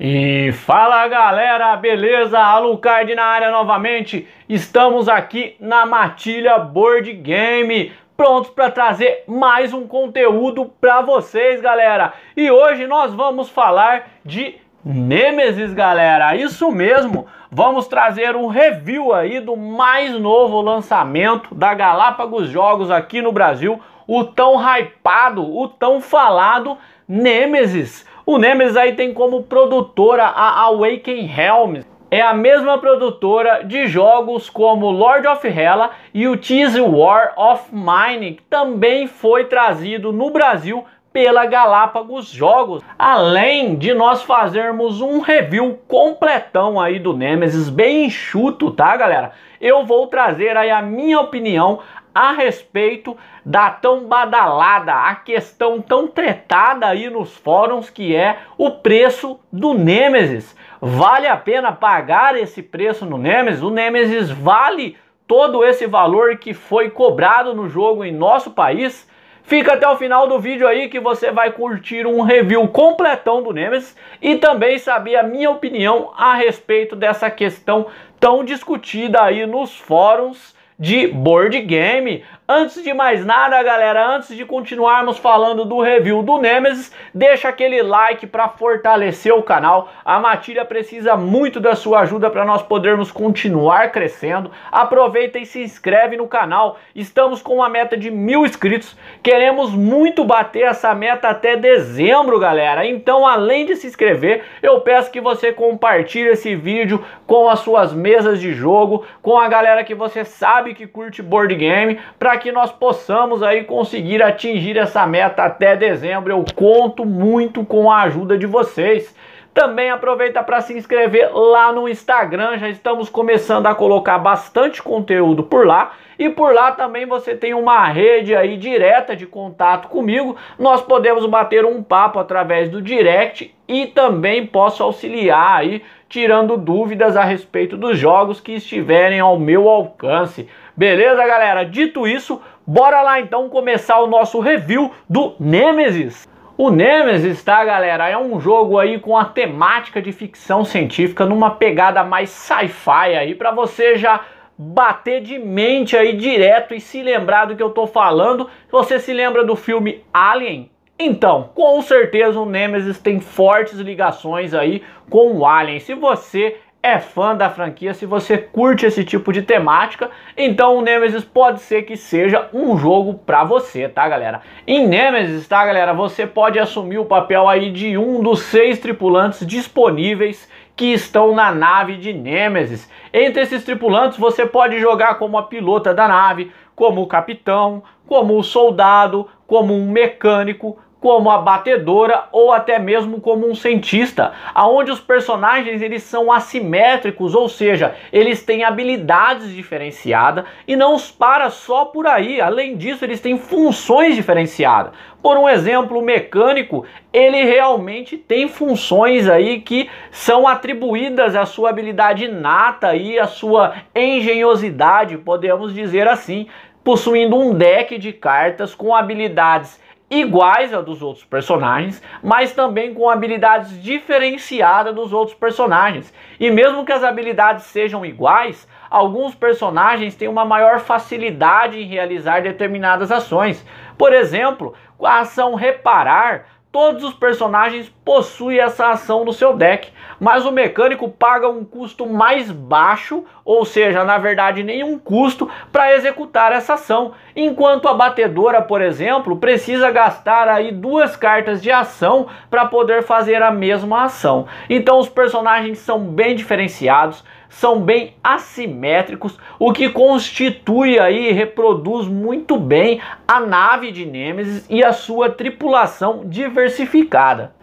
E fala galera, beleza? Alucard na área novamente. Estamos aqui na Matilha Board Game, prontos para trazer mais um conteúdo para vocês, galera. E hoje nós vamos falar de Nemesis, galera. Isso mesmo. Vamos trazer um review aí do mais novo lançamento da Galápagos Jogos aqui no Brasil, o tão hypado, o tão falado Nemesis. O Nemesis aí tem como produtora a Awaken Helms. É a mesma produtora de jogos como Lord of Hela e o Tease War of Mine, que também foi trazido no Brasil pela Galápagos Jogos. Além de nós fazermos um review completão aí do Nemesis, bem enxuto, tá, galera? Eu vou trazer aí a minha opinião a respeito da tão badalada, a questão tão tretada aí nos fóruns que é o preço do Nemesis. Vale a pena pagar esse preço no Nemesis? O Nemesis vale todo esse valor que foi cobrado no jogo em nosso país? Fica até o final do vídeo aí que você vai curtir um review completão do Nemesis e também saber a minha opinião a respeito dessa questão tão discutida aí nos fóruns de board game Antes de mais nada, galera, antes de continuarmos falando do review do Nemesis, deixa aquele like para fortalecer o canal. A Matilha precisa muito da sua ajuda para nós podermos continuar crescendo. Aproveita e se inscreve no canal. Estamos com uma meta de mil inscritos. Queremos muito bater essa meta até dezembro, galera. Então, além de se inscrever, eu peço que você compartilhe esse vídeo com as suas mesas de jogo, com a galera que você sabe que curte board game, para para que nós possamos aí conseguir atingir essa meta até dezembro. Eu conto muito com a ajuda de vocês. Também aproveita para se inscrever lá no Instagram, já estamos começando a colocar bastante conteúdo por lá. E por lá também você tem uma rede aí direta de contato comigo. Nós podemos bater um papo através do direct e também posso auxiliar aí tirando dúvidas a respeito dos jogos que estiverem ao meu alcance. Beleza, galera? Dito isso, bora lá então começar o nosso review do Nemesis. O Nemesis, tá, galera? É um jogo aí com a temática de ficção científica numa pegada mais sci-fi aí para você já bater de mente aí direto e se lembrar do que eu tô falando. Você se lembra do filme Alien? Então, com certeza o Nemesis tem fortes ligações aí com o Alien. Se você é fã da franquia, se você curte esse tipo de temática, então o Nemesis pode ser que seja um jogo para você, tá galera? Em Nemesis, tá galera, você pode assumir o papel aí de um dos seis tripulantes disponíveis que estão na nave de Nemesis. Entre esses tripulantes, você pode jogar como a pilota da nave, como o capitão, como o soldado, como um mecânico, como a batedora ou até mesmo como um cientista, aonde os personagens eles são assimétricos, ou seja, eles têm habilidades diferenciadas e não os para só por aí. Além disso, eles têm funções diferenciadas. Por um exemplo, o mecânico, ele realmente tem funções aí que são atribuídas à sua habilidade inata e à sua engenhosidade, podemos dizer assim, possuindo um deck de cartas com habilidades iguais a dos outros personagens, mas também com habilidades diferenciadas dos outros personagens. E mesmo que as habilidades sejam iguais, alguns personagens têm uma maior facilidade em realizar determinadas ações. Por exemplo, a ação reparar todos os personagens possuem essa ação no seu deck, mas o mecânico paga um custo mais baixo, ou seja, na verdade nenhum custo, para executar essa ação, enquanto a batedora, por exemplo, precisa gastar aí duas cartas de ação para poder fazer a mesma ação. Então os personagens são bem diferenciados, são bem assimétricos, o que constitui aí reproduz muito bem a nave de Nemesis e a sua tripulação diversificada.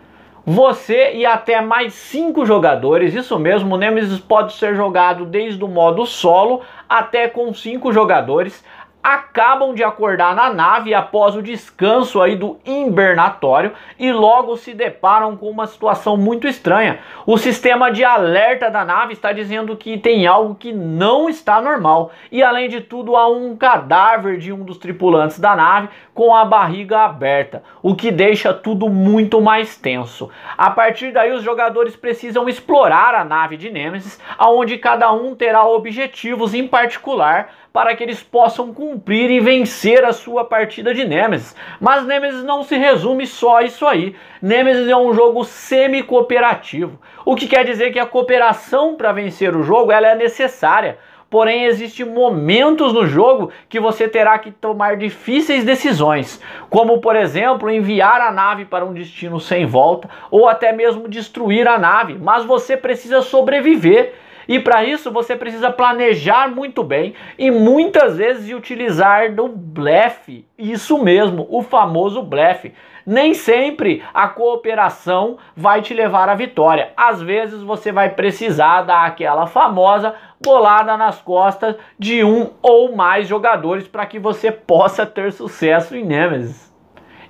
Você e até mais cinco jogadores, isso mesmo, o Nemesis pode ser jogado desde o modo solo até com cinco jogadores, acabam de acordar na nave após o descanso aí do invernatório e logo se deparam com uma situação muito estranha. O sistema de alerta da nave está dizendo que tem algo que não está normal e além de tudo há um cadáver de um dos tripulantes da nave com a barriga aberta, o que deixa tudo muito mais tenso. A partir daí os jogadores precisam explorar a nave de Nemesis, aonde cada um terá objetivos em particular para que eles possam cumprir e vencer a sua partida de Nemesis. Mas Nemesis não se resume só a isso aí. Nemesis é um jogo semi-cooperativo, o que quer dizer que a cooperação para vencer o jogo ela é necessária. Porém, existem momentos no jogo que você terá que tomar difíceis decisões, como, por exemplo, enviar a nave para um destino sem volta ou até mesmo destruir a nave, mas você precisa sobreviver e para isso você precisa planejar muito bem e muitas vezes utilizar do blefe. Isso mesmo, o famoso blefe. Nem sempre a cooperação vai te levar à vitória. Às vezes você vai precisar dar aquela famosa bolada nas costas de um ou mais jogadores para que você possa ter sucesso em Nemesis.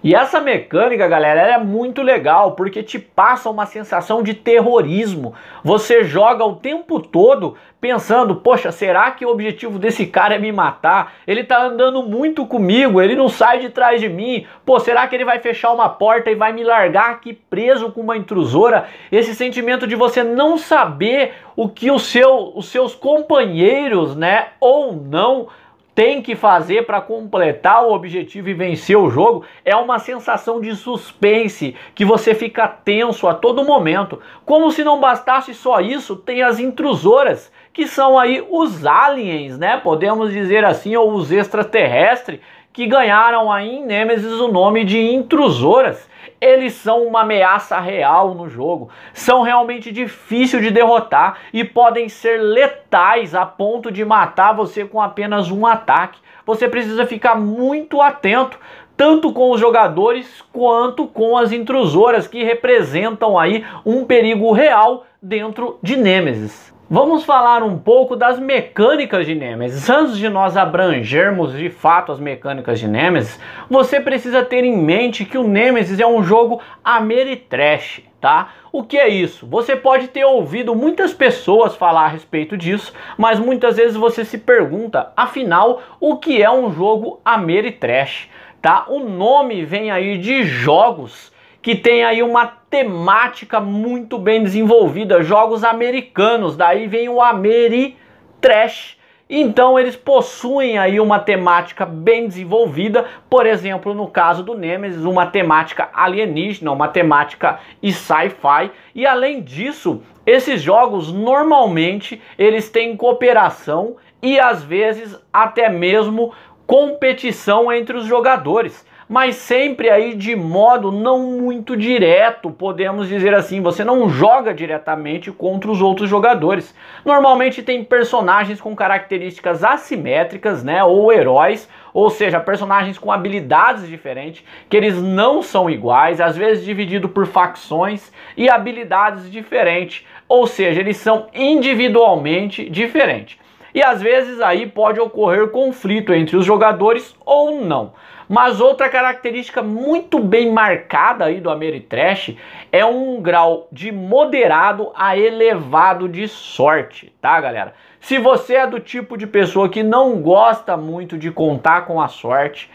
E essa mecânica, galera, é muito legal porque te passa uma sensação de terrorismo. Você joga o tempo todo pensando: poxa, será que o objetivo desse cara é me matar? Ele tá andando muito comigo, ele não sai de trás de mim. Pô, será que ele vai fechar uma porta e vai me largar aqui preso com uma intrusora? Esse sentimento de você não saber o que o seu, os seus companheiros, né, ou não tem que fazer para completar o objetivo e vencer o jogo é uma sensação de suspense que você fica tenso a todo momento. Como se não bastasse só isso, tem as intrusoras, que são aí os aliens, né? Podemos dizer assim, ou os extraterrestres, que ganharam aí em Nemesis o nome de intrusoras eles são uma ameaça real no jogo, são realmente difíceis de derrotar e podem ser letais a ponto de matar você com apenas um ataque. Você precisa ficar muito atento, tanto com os jogadores quanto com as intrusoras que representam aí um perigo real dentro de Nemesis. Vamos falar um pouco das mecânicas de Nemesis. Antes de nós abrangermos de fato as mecânicas de Nemesis, você precisa ter em mente que o Nemesis é um jogo Ameritrash, tá? O que é isso? Você pode ter ouvido muitas pessoas falar a respeito disso, mas muitas vezes você se pergunta, afinal, o que é um jogo Ameritrash, tá? O nome vem aí de jogos que tem aí uma temática muito bem desenvolvida, jogos americanos, daí vem o Ameri Trash. Então eles possuem aí uma temática bem desenvolvida, por exemplo, no caso do Nemesis, uma temática alienígena, uma temática e sci-fi. E além disso, esses jogos normalmente eles têm cooperação e às vezes até mesmo competição entre os jogadores mas sempre aí de modo não muito direto, podemos dizer assim, você não joga diretamente contra os outros jogadores. Normalmente tem personagens com características assimétricas, né, ou heróis, ou seja, personagens com habilidades diferentes, que eles não são iguais, às vezes dividido por facções e habilidades diferentes, ou seja, eles são individualmente diferentes. E às vezes aí pode ocorrer conflito entre os jogadores ou não. Mas outra característica muito bem marcada aí do Ameritrash é um grau de moderado a elevado de sorte, tá, galera? Se você é do tipo de pessoa que não gosta muito de contar com a sorte,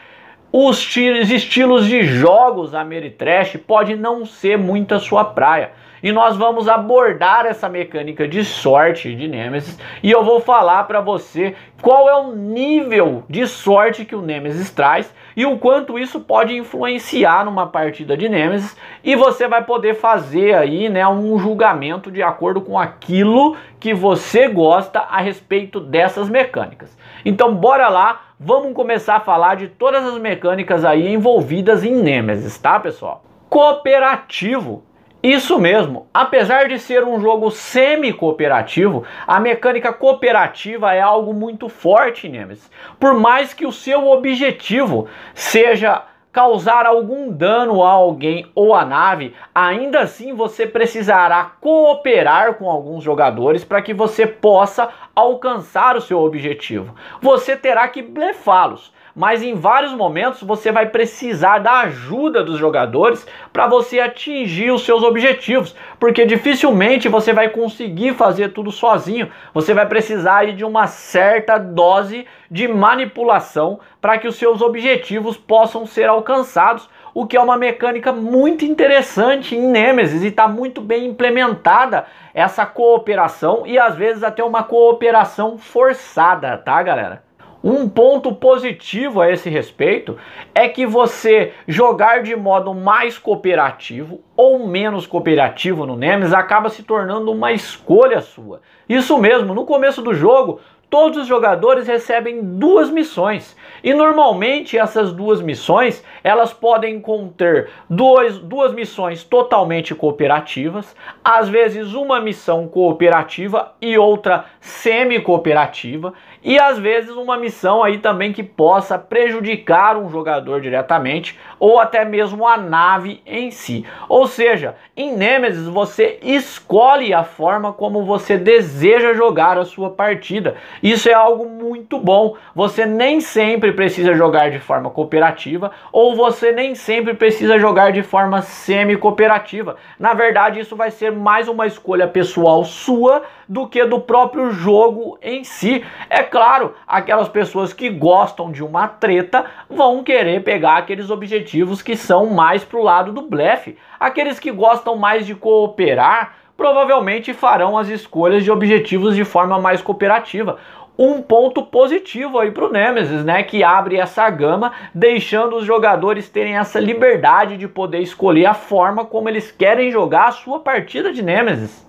os estilos de jogos Ameritrash pode não ser muito a sua praia. E nós vamos abordar essa mecânica de sorte de Nemesis e eu vou falar para você qual é o nível de sorte que o Nemesis traz e o quanto isso pode influenciar numa partida de Nemesis e você vai poder fazer aí, né, um julgamento de acordo com aquilo que você gosta a respeito dessas mecânicas. Então bora lá, vamos começar a falar de todas as mecânicas aí envolvidas em Nemesis, tá, pessoal? Cooperativo isso mesmo. Apesar de ser um jogo semi-cooperativo, a mecânica cooperativa é algo muito forte, Nemesis. Por mais que o seu objetivo seja causar algum dano a alguém ou a nave, ainda assim você precisará cooperar com alguns jogadores para que você possa alcançar o seu objetivo. Você terá que blefá-los mas em vários momentos você vai precisar da ajuda dos jogadores para você atingir os seus objetivos, porque dificilmente você vai conseguir fazer tudo sozinho. Você vai precisar de uma certa dose de manipulação para que os seus objetivos possam ser alcançados o que é uma mecânica muito interessante em Nemesis e está muito bem implementada essa cooperação e às vezes até uma cooperação forçada, tá, galera? Um ponto positivo a esse respeito é que você jogar de modo mais cooperativo ou menos cooperativo no Nemesis acaba se tornando uma escolha sua. Isso mesmo, no começo do jogo, todos os jogadores recebem duas missões. E normalmente essas duas missões, elas podem conter dois, duas missões totalmente cooperativas, às vezes uma missão cooperativa e outra semi-cooperativa e às vezes uma missão aí também que possa prejudicar um jogador diretamente, ou até mesmo a nave em si. Ou seja, em Nemesis você escolhe a forma como você deseja jogar a sua partida. Isso é algo muito bom. Você nem sempre precisa jogar de forma cooperativa ou você nem sempre precisa jogar de forma semi-cooperativa. Na verdade, isso vai ser mais uma escolha pessoal sua do que do próprio jogo em si. É claro, aquelas pessoas que gostam de uma treta vão querer pegar aqueles objetivos objetivos que são mais pro lado do blefe. Aqueles que gostam mais de cooperar provavelmente farão as escolhas de objetivos de forma mais cooperativa. Um ponto positivo aí para o Nemesis, né? Que abre essa gama, deixando os jogadores terem essa liberdade de poder escolher a forma como eles querem jogar a sua partida de Nemesis.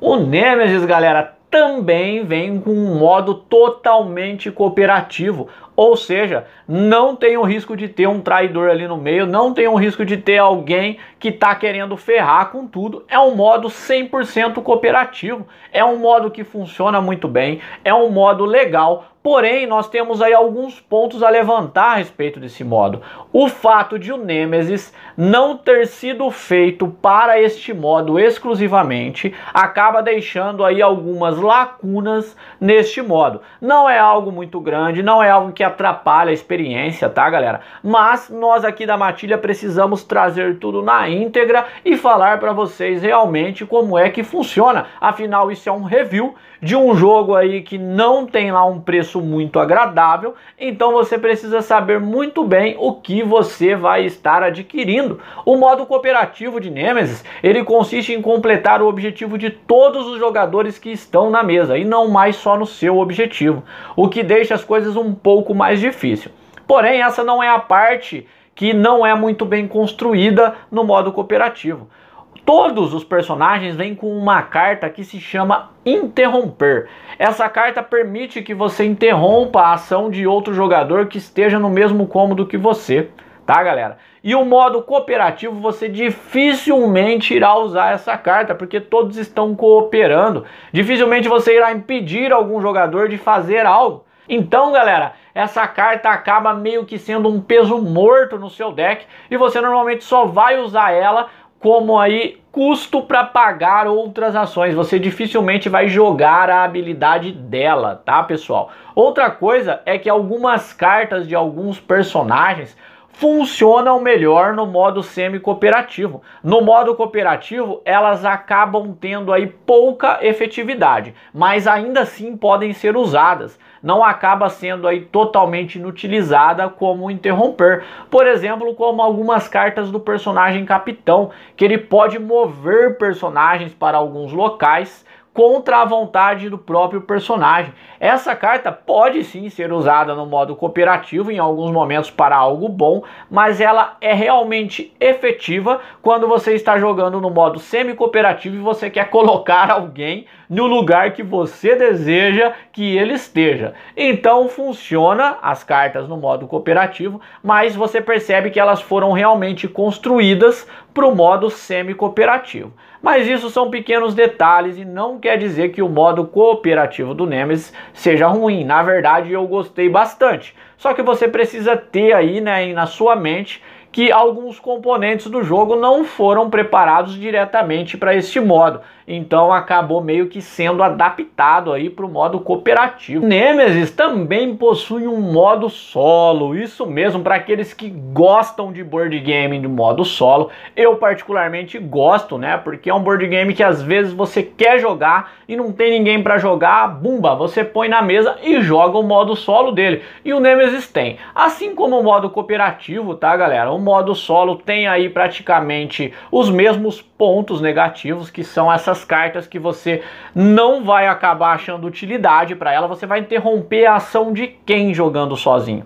O Nemesis, galera, também vem com um modo totalmente cooperativo, ou seja, não tem o risco de ter um traidor ali no meio, não tem o risco de ter alguém que está querendo ferrar com tudo. É um modo 100% cooperativo, é um modo que funciona muito bem, é um modo legal, Porém, nós temos aí alguns pontos a levantar a respeito desse modo. O fato de o Nemesis não ter sido feito para este modo exclusivamente acaba deixando aí algumas lacunas neste modo. Não é algo muito grande, não é algo que atrapalha a experiência, tá, galera? Mas nós aqui da Matilha precisamos trazer tudo na íntegra e falar para vocês realmente como é que funciona. Afinal, isso é um review de um jogo aí que não tem lá um preço muito agradável, então você precisa saber muito bem o que você vai estar adquirindo. O modo cooperativo de Nemesis, ele consiste em completar o objetivo de todos os jogadores que estão na mesa e não mais só no seu objetivo, o que deixa as coisas um pouco mais difícil. Porém, essa não é a parte que não é muito bem construída no modo cooperativo. Todos os personagens vêm com uma carta que se chama Interromper. Essa carta permite que você interrompa a ação de outro jogador que esteja no mesmo cômodo que você, tá, galera? E o modo cooperativo você dificilmente irá usar essa carta, porque todos estão cooperando. Dificilmente você irá impedir algum jogador de fazer algo. Então, galera, essa carta acaba meio que sendo um peso morto no seu deck e você normalmente só vai usar ela como aí custo para pagar outras ações. Você dificilmente vai jogar a habilidade dela, tá, pessoal? Outra coisa é que algumas cartas de alguns personagens funcionam melhor no modo semi-cooperativo. No modo cooperativo, elas acabam tendo aí pouca efetividade, mas ainda assim podem ser usadas não acaba sendo aí totalmente inutilizada como interromper. Por exemplo, como algumas cartas do personagem capitão, que ele pode mover personagens para alguns locais contra a vontade do próprio personagem. Essa carta pode sim ser usada no modo cooperativo em alguns momentos para algo bom, mas ela é realmente efetiva quando você está jogando no modo semi-cooperativo e você quer colocar alguém no lugar que você deseja que ele esteja. Então funciona as cartas no modo cooperativo, mas você percebe que elas foram realmente construídas para o modo semi-cooperativo. Mas isso são pequenos detalhes e não quer dizer que o modo cooperativo do Nemesis seja ruim. Na verdade, eu gostei bastante. Só que você precisa ter aí né, na sua mente que alguns componentes do jogo não foram preparados diretamente para este modo então acabou meio que sendo adaptado aí para o modo cooperativo. Nemesis também possui um modo solo, isso mesmo, para aqueles que gostam de board game de modo solo. Eu particularmente gosto, né? Porque é um board game que às vezes você quer jogar e não tem ninguém para jogar, bumba, você põe na mesa e joga o modo solo dele. E o Nemesis tem. Assim como o modo cooperativo, tá, galera? O modo solo tem aí praticamente os mesmos pontos negativos que são essas essas cartas que você não vai acabar achando utilidade para ela, você vai interromper a ação de quem jogando sozinho?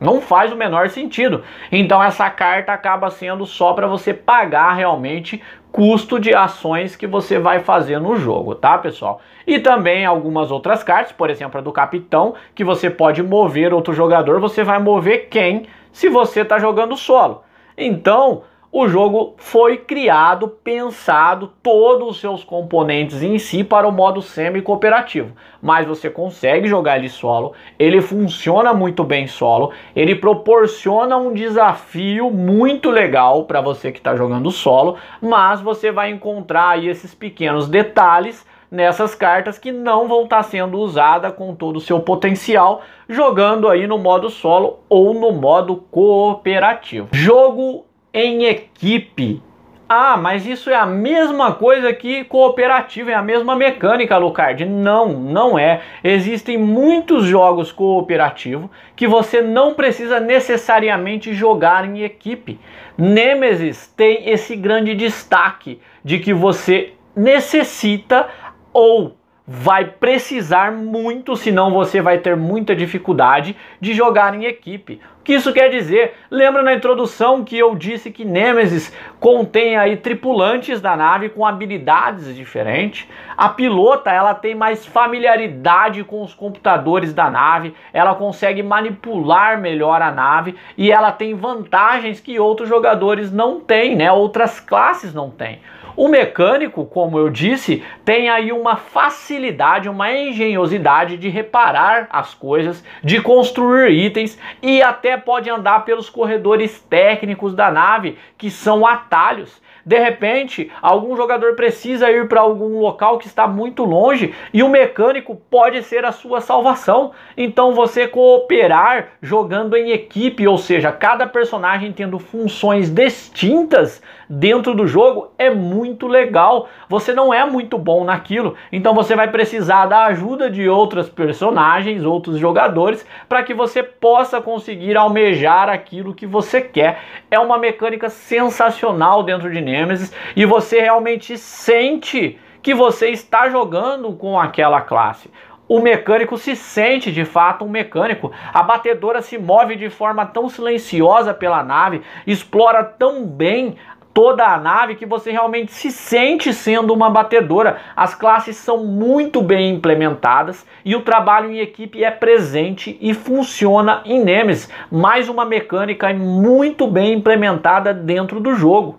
Não faz o menor sentido. Então essa carta acaba sendo só para você pagar realmente custo de ações que você vai fazer no jogo, tá, pessoal? E também algumas outras cartas, por exemplo, a do capitão, que você pode mover outro jogador, você vai mover quem se você está jogando solo. Então, o jogo foi criado, pensado, todos os seus componentes em si para o modo semi-cooperativo. Mas você consegue jogar ele solo, ele funciona muito bem solo, ele proporciona um desafio muito legal para você que está jogando solo, mas você vai encontrar aí esses pequenos detalhes nessas cartas que não vão estar tá sendo usada com todo o seu potencial, jogando aí no modo solo ou no modo cooperativo. Jogo em equipe. Ah, mas isso é a mesma coisa que cooperativa, é a mesma mecânica, Lucard. Não, não é. Existem muitos jogos cooperativos que você não precisa necessariamente jogar em equipe. Nemesis tem esse grande destaque de que você necessita ou vai precisar muito, senão você vai ter muita dificuldade de jogar em equipe. O que isso quer dizer? Lembra na introdução que eu disse que Nemesis contém aí tripulantes da nave com habilidades diferentes? A pilota, ela tem mais familiaridade com os computadores da nave, ela consegue manipular melhor a nave e ela tem vantagens que outros jogadores não têm, né? Outras classes não têm. O mecânico, como eu disse, tem aí uma facilidade, uma engenhosidade de reparar as coisas, de construir itens e até pode andar pelos corredores técnicos da nave, que são atalhos de repente, algum jogador precisa ir para algum local que está muito longe e o mecânico pode ser a sua salvação. Então você cooperar jogando em equipe, ou seja, cada personagem tendo funções distintas dentro do jogo é muito legal. Você não é muito bom naquilo, então você vai precisar da ajuda de outras personagens, outros jogadores, para que você possa conseguir almejar aquilo que você quer. É uma mecânica sensacional dentro de Nemo Nemesis e você realmente sente que você está jogando com aquela classe. O mecânico se sente de fato um mecânico. A batedora se move de forma tão silenciosa pela nave, explora tão bem toda a nave que você realmente se sente sendo uma batedora. As classes são muito bem implementadas e o trabalho em equipe é presente e funciona em Nemesis. Mais uma mecânica muito bem implementada dentro do jogo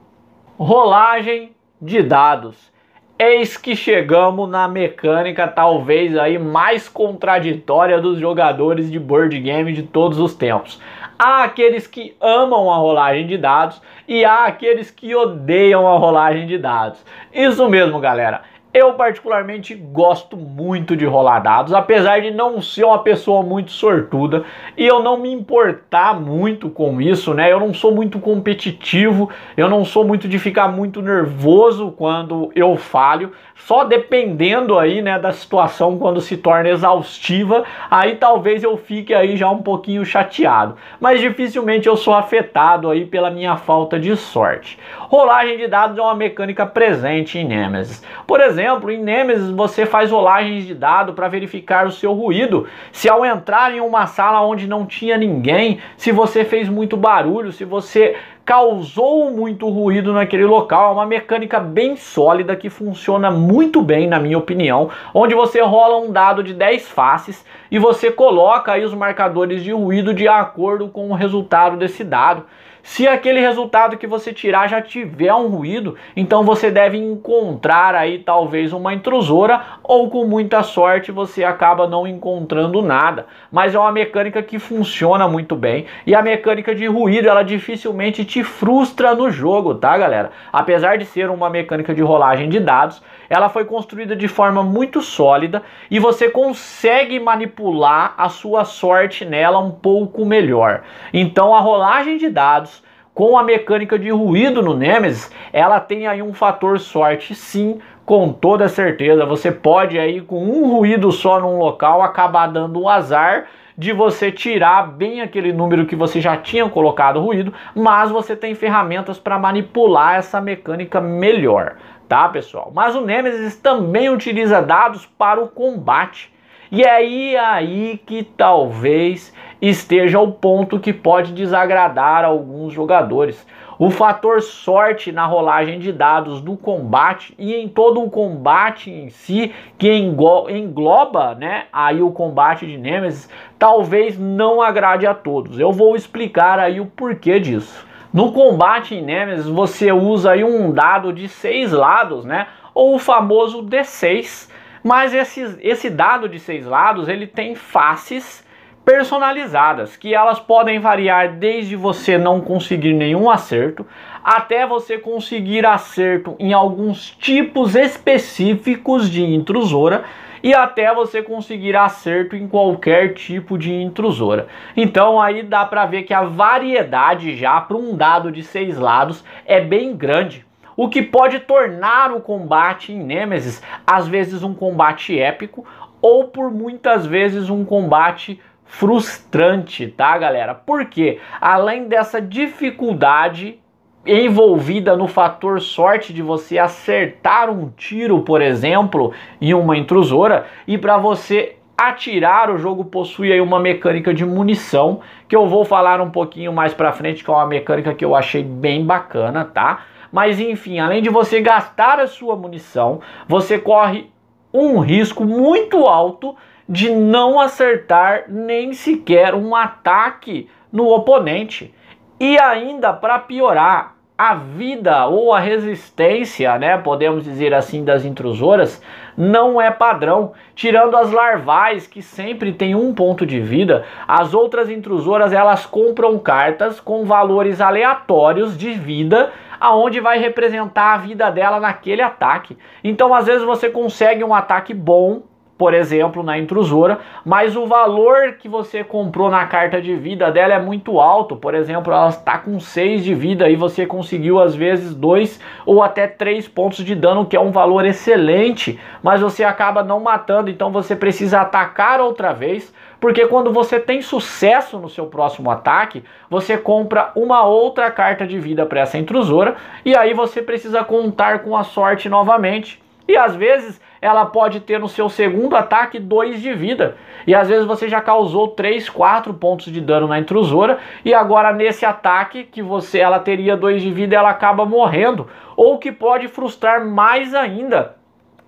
rolagem de dados. Eis que chegamos na mecânica talvez aí mais contraditória dos jogadores de board game de todos os tempos. Há aqueles que amam a rolagem de dados e há aqueles que odeiam a rolagem de dados. Isso mesmo, galera. Eu particularmente gosto muito de rolar dados, apesar de não ser uma pessoa muito sortuda e eu não me importar muito com isso, né? Eu não sou muito competitivo, eu não sou muito de ficar muito nervoso quando eu falho, só dependendo aí, né, da situação quando se torna exaustiva, aí talvez eu fique aí já um pouquinho chateado. Mas dificilmente eu sou afetado aí pela minha falta de sorte. Rolagem de dados é uma mecânica presente em Nemesis. Por exemplo, em Nemesis você faz rolagens de dado para verificar o seu ruído. Se ao entrar em uma sala onde não tinha ninguém, se você fez muito barulho, se você causou muito ruído naquele local. É uma mecânica bem sólida que funciona muito bem, na minha opinião, onde você rola um dado de 10 faces e você coloca aí os marcadores de ruído de acordo com o resultado desse dado. Se aquele resultado que você tirar já tiver um ruído, então você deve encontrar aí talvez uma intrusora ou com muita sorte você acaba não encontrando nada. Mas é uma mecânica que funciona muito bem e a mecânica de ruído ela dificilmente te frustra no jogo, tá galera? Apesar de ser uma mecânica de rolagem de dados, ela foi construída de forma muito sólida e você consegue manipular a sua sorte nela um pouco melhor. Então a rolagem de dados com a mecânica de ruído no Nemesis, ela tem aí um fator sorte sim, com toda certeza. Você pode aí com um ruído só num local acabar dando um azar de você tirar bem aquele número que você já tinha colocado ruído, mas você tem ferramentas para manipular essa mecânica melhor, tá, pessoal? Mas o Nemesis também utiliza dados para o combate. E é aí, aí que talvez esteja o ponto que pode desagradar alguns jogadores. O fator sorte na rolagem de dados do combate e em todo o combate em si, que engloba né, aí o combate de Nemesis, talvez não agrade a todos. Eu vou explicar aí o porquê disso. No combate em Nemesis você usa aí um dado de seis lados, né? Ou o famoso D6, mas esse, esse dado de seis lados ele tem faces personalizadas, que elas podem variar desde você não conseguir nenhum acerto até você conseguir acerto em alguns tipos específicos de intrusora e até você conseguir acerto em qualquer tipo de intrusora. Então aí dá para ver que a variedade já para um dado de seis lados é bem grande o que pode tornar o combate em Nemesis às vezes um combate épico ou por muitas vezes um combate frustrante, tá, galera? Porque além dessa dificuldade envolvida no fator sorte de você acertar um tiro, por exemplo, em uma intrusora e para você atirar, o jogo possui aí uma mecânica de munição, que eu vou falar um pouquinho mais para frente, que é uma mecânica que eu achei bem bacana, tá? Mas enfim, além de você gastar a sua munição, você corre um risco muito alto de não acertar nem sequer um ataque no oponente. E ainda para piorar, a vida ou a resistência, né, podemos dizer assim, das intrusoras, não é padrão. Tirando as larvais, que sempre tem um ponto de vida, as outras intrusoras elas compram cartas com valores aleatórios de vida, aonde vai representar a vida dela naquele ataque. Então, às vezes, você consegue um ataque bom por exemplo, na intrusora, mas o valor que você comprou na carta de vida dela é muito alto. Por exemplo, ela está com 6 de vida e você conseguiu às vezes 2 ou até 3 pontos de dano, que é um valor excelente, mas você acaba não matando, então você precisa atacar outra vez, porque quando você tem sucesso no seu próximo ataque, você compra uma outra carta de vida para essa intrusora e aí você precisa contar com a sorte novamente. E às vezes ela pode ter no seu segundo ataque 2 de vida. E às vezes você já causou 3, 4 pontos de dano na intrusora e agora nesse ataque que você ela teria 2 de vida, ela acaba morrendo, ou que pode frustrar mais ainda.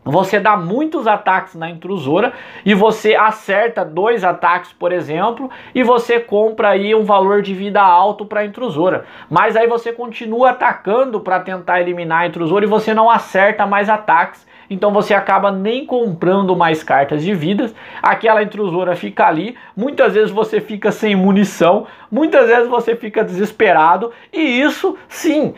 Você dá muitos ataques na intrusora e você acerta dois ataques, por exemplo, e você compra aí um valor de vida alto para a intrusora. Mas aí você continua atacando para tentar eliminar a intrusora e você não acerta mais ataques então você acaba nem comprando mais cartas de vidas. Aquela intrusora fica ali, muitas vezes você fica sem munição, muitas vezes você fica desesperado, e isso sim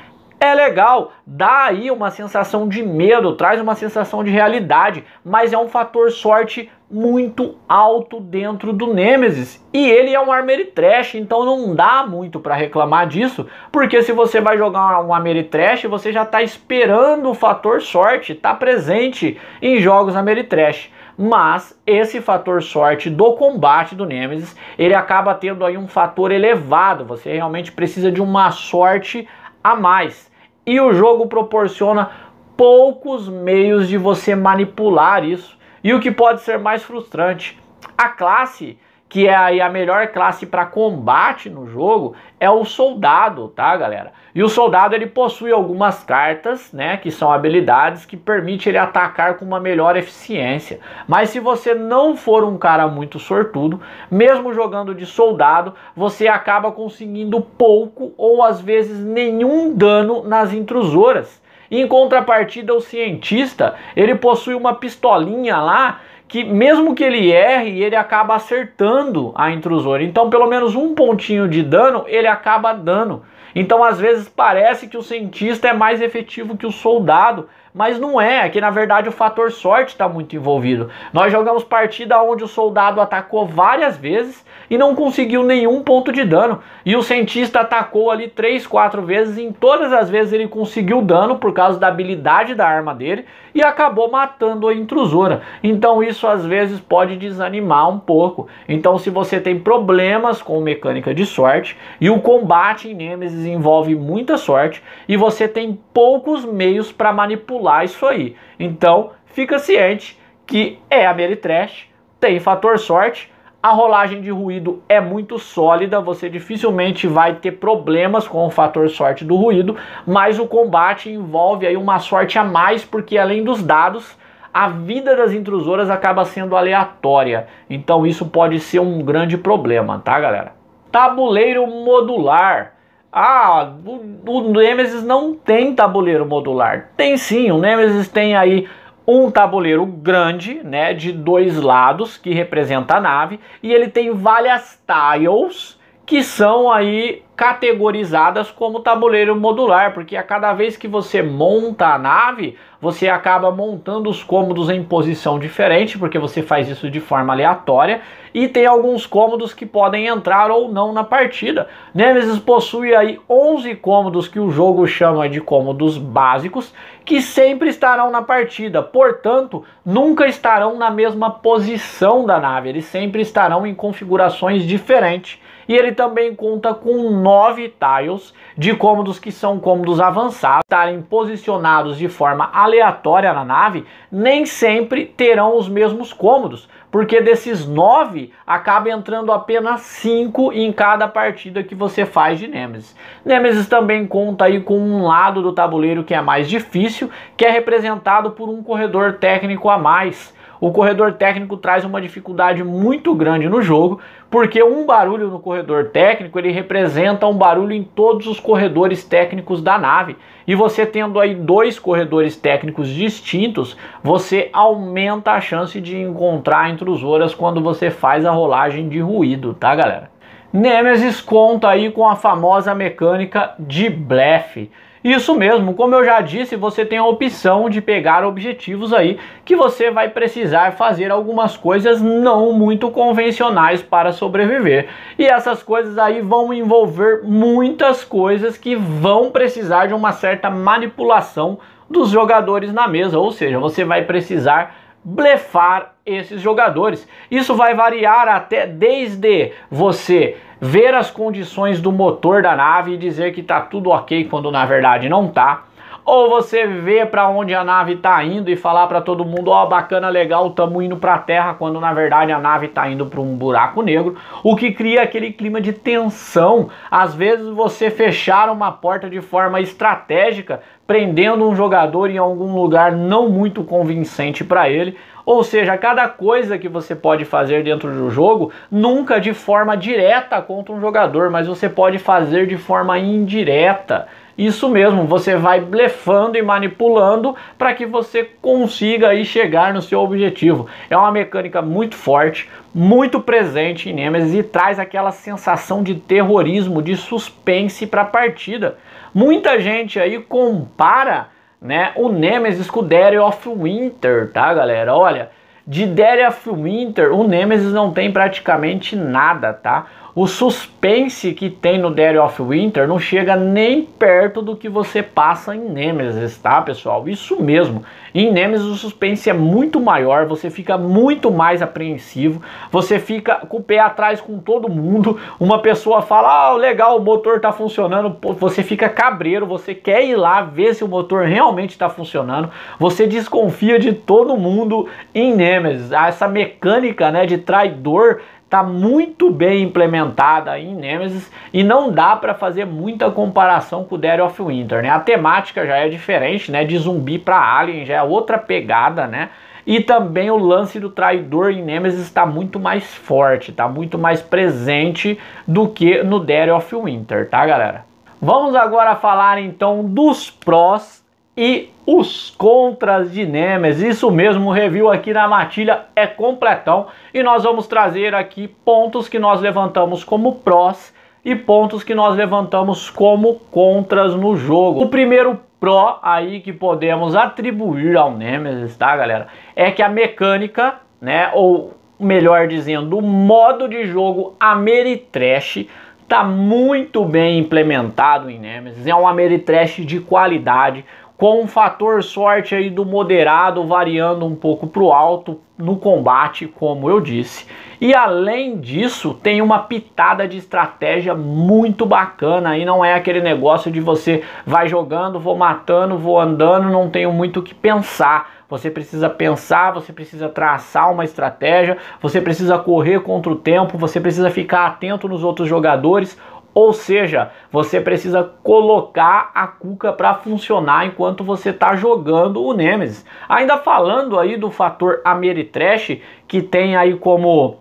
é legal, dá aí uma sensação de medo, traz uma sensação de realidade, mas é um fator sorte muito alto dentro do Nemesis. E ele é um Armory Trash, então não dá muito para reclamar disso, porque se você vai jogar um Armory Trash, você já está esperando o fator sorte, está presente em jogos Armory Trash. Mas esse fator sorte do combate do Nemesis, ele acaba tendo aí um fator elevado, você realmente precisa de uma sorte a mais. E o jogo proporciona poucos meios de você manipular isso. E o que pode ser mais frustrante, a classe que é aí a melhor classe para combate no jogo, é o soldado, tá, galera? E o soldado ele possui algumas cartas, né, que são habilidades que permite ele atacar com uma melhor eficiência. Mas se você não for um cara muito sortudo, mesmo jogando de soldado, você acaba conseguindo pouco ou às vezes nenhum dano nas intrusoras. Em contrapartida, o cientista, ele possui uma pistolinha lá que mesmo que ele erre, ele acaba acertando a intrusora. Então, pelo menos um pontinho de dano ele acaba dando. Então, às vezes parece que o cientista é mais efetivo que o soldado, mas não é. Aqui, na verdade, o fator sorte está muito envolvido. Nós jogamos partida onde o soldado atacou várias vezes e não conseguiu nenhum ponto de dano. E o cientista atacou ali 3, 4 vezes. em todas as vezes ele conseguiu dano por causa da habilidade da arma dele e acabou matando a intrusora. Então isso às vezes pode desanimar um pouco. Então se você tem problemas com mecânica de sorte e o combate em Nemesis envolve muita sorte e você tem poucos meios para manipular isso aí. Então fica ciente que é a Meritrash, tem fator sorte, a rolagem de ruído é muito sólida, você dificilmente vai ter problemas com o fator sorte do ruído, mas o combate envolve aí uma sorte a mais, porque além dos dados, a vida das intrusoras acaba sendo aleatória. Então isso pode ser um grande problema, tá, galera? Tabuleiro modular. Ah, o, o Nemesis não tem tabuleiro modular. Tem sim, o Nemesis tem aí um tabuleiro grande, né, de dois lados, que representa a nave, e ele tem várias tiles que são aí categorizadas como tabuleiro modular, porque a cada vez que você monta a nave, você acaba montando os cômodos em posição diferente, porque você faz isso de forma aleatória, e tem alguns cômodos que podem entrar ou não na partida. Nemesis possui aí 11 cômodos que o jogo chama de cômodos básicos, que sempre estarão na partida, portanto, nunca estarão na mesma posição da nave, eles sempre estarão em configurações diferentes. E ele também conta com nove tiles de cômodos que são cômodos avançados, estarem posicionados de forma aleatória na nave, nem sempre terão os mesmos cômodos, porque desses nove acaba entrando apenas cinco em cada partida que você faz de Nemesis. Nemesis também conta aí com um lado do tabuleiro que é mais difícil, que é representado por um corredor técnico a mais o corredor técnico traz uma dificuldade muito grande no jogo, porque um barulho no corredor técnico ele representa um barulho em todos os corredores técnicos da nave. E você tendo aí dois corredores técnicos distintos, você aumenta a chance de encontrar intrusoras quando você faz a rolagem de ruído, tá, galera? Nemesis conta aí com a famosa mecânica de blefe. Isso mesmo, como eu já disse, você tem a opção de pegar objetivos aí que você vai precisar fazer algumas coisas não muito convencionais para sobreviver. E essas coisas aí vão envolver muitas coisas que vão precisar de uma certa manipulação dos jogadores na mesa, ou seja, você vai precisar blefar esses jogadores. Isso vai variar até desde você ver as condições do motor da nave e dizer que está tudo ok quando na verdade não está ou você vê para onde a nave está indo e falar para todo mundo, ó, oh, bacana, legal, estamos indo para a Terra, quando na verdade a nave está indo para um buraco negro, o que cria aquele clima de tensão. Às vezes você fechar uma porta de forma estratégica, prendendo um jogador em algum lugar não muito convincente para ele, ou seja, cada coisa que você pode fazer dentro do jogo, nunca de forma direta contra um jogador, mas você pode fazer de forma indireta. Isso mesmo, você vai blefando e manipulando para que você consiga aí chegar no seu objetivo. É uma mecânica muito forte, muito presente em Nemesis e traz aquela sensação de terrorismo, de suspense para a partida. Muita gente aí compara né? O Nemesis com Daddy of Winter, tá, galera? Olha, de Daddy of Winter, o Nemesis não tem praticamente nada, tá? o suspense que tem no Dead of Winter não chega nem perto do que você passa em Nemesis, tá, pessoal? Isso mesmo. Em Nemesis o suspense é muito maior, você fica muito mais apreensivo, você fica com o pé atrás com todo mundo. Uma pessoa fala: "Ah, legal, o motor tá funcionando". Você fica cabreiro, você quer ir lá ver se o motor realmente tá funcionando. Você desconfia de todo mundo em Nemesis. Essa mecânica, né, de traidor está muito bem implementada em Nemesis e não dá para fazer muita comparação com Dead of Winter, né? A temática já é diferente, né? De zumbi para alien já é outra pegada, né? E também o lance do traidor em Nemesis está muito mais forte, está muito mais presente do que no Dead of Winter, tá, galera? Vamos agora falar então dos prós e os Contras de Nemesis, isso mesmo, o review aqui na Matilha é completão e nós vamos trazer aqui pontos que nós levantamos como prós e pontos que nós levantamos como contras no jogo. O primeiro pró aí que podemos atribuir ao Nemesis, tá galera, é que a mecânica, né, ou melhor dizendo, o modo de jogo Ameritrash tá muito bem implementado em Nemesis, é um Ameritrash de qualidade, com um fator sorte aí do moderado variando um pouco para o alto no combate, como eu disse. E além disso, tem uma pitada de estratégia muito bacana. E não é aquele negócio de você vai jogando, vou matando, vou andando, não tenho muito o que pensar. Você precisa pensar, você precisa traçar uma estratégia, você precisa correr contra o tempo, você precisa ficar atento nos outros jogadores, ou seja, você precisa colocar a cuca para funcionar enquanto você está jogando o Nemesis. Ainda falando aí do fator Ameritrash, que tem aí como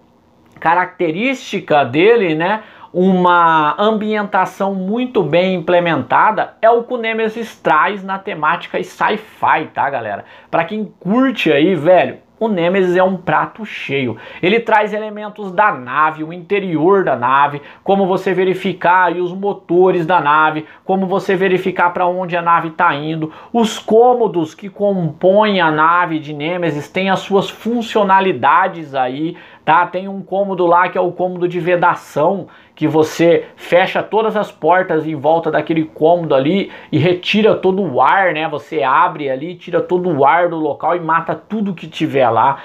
característica dele, né? Uma ambientação muito bem implementada é o que o Nemesis traz na temática sci-fi, tá, galera? Para quem curte aí, velho, o Nemesis é um prato cheio. Ele traz elementos da nave, o interior da nave, como você verificar e os motores da nave, como você verificar para onde a nave está indo, os cômodos que compõem a nave de Nemesis têm as suas funcionalidades aí, tá? Tem um cômodo lá que é o cômodo de vedação, que você fecha todas as portas em volta daquele cômodo ali e retira todo o ar, né? Você abre ali, tira todo o ar do local e mata tudo que tiver lá.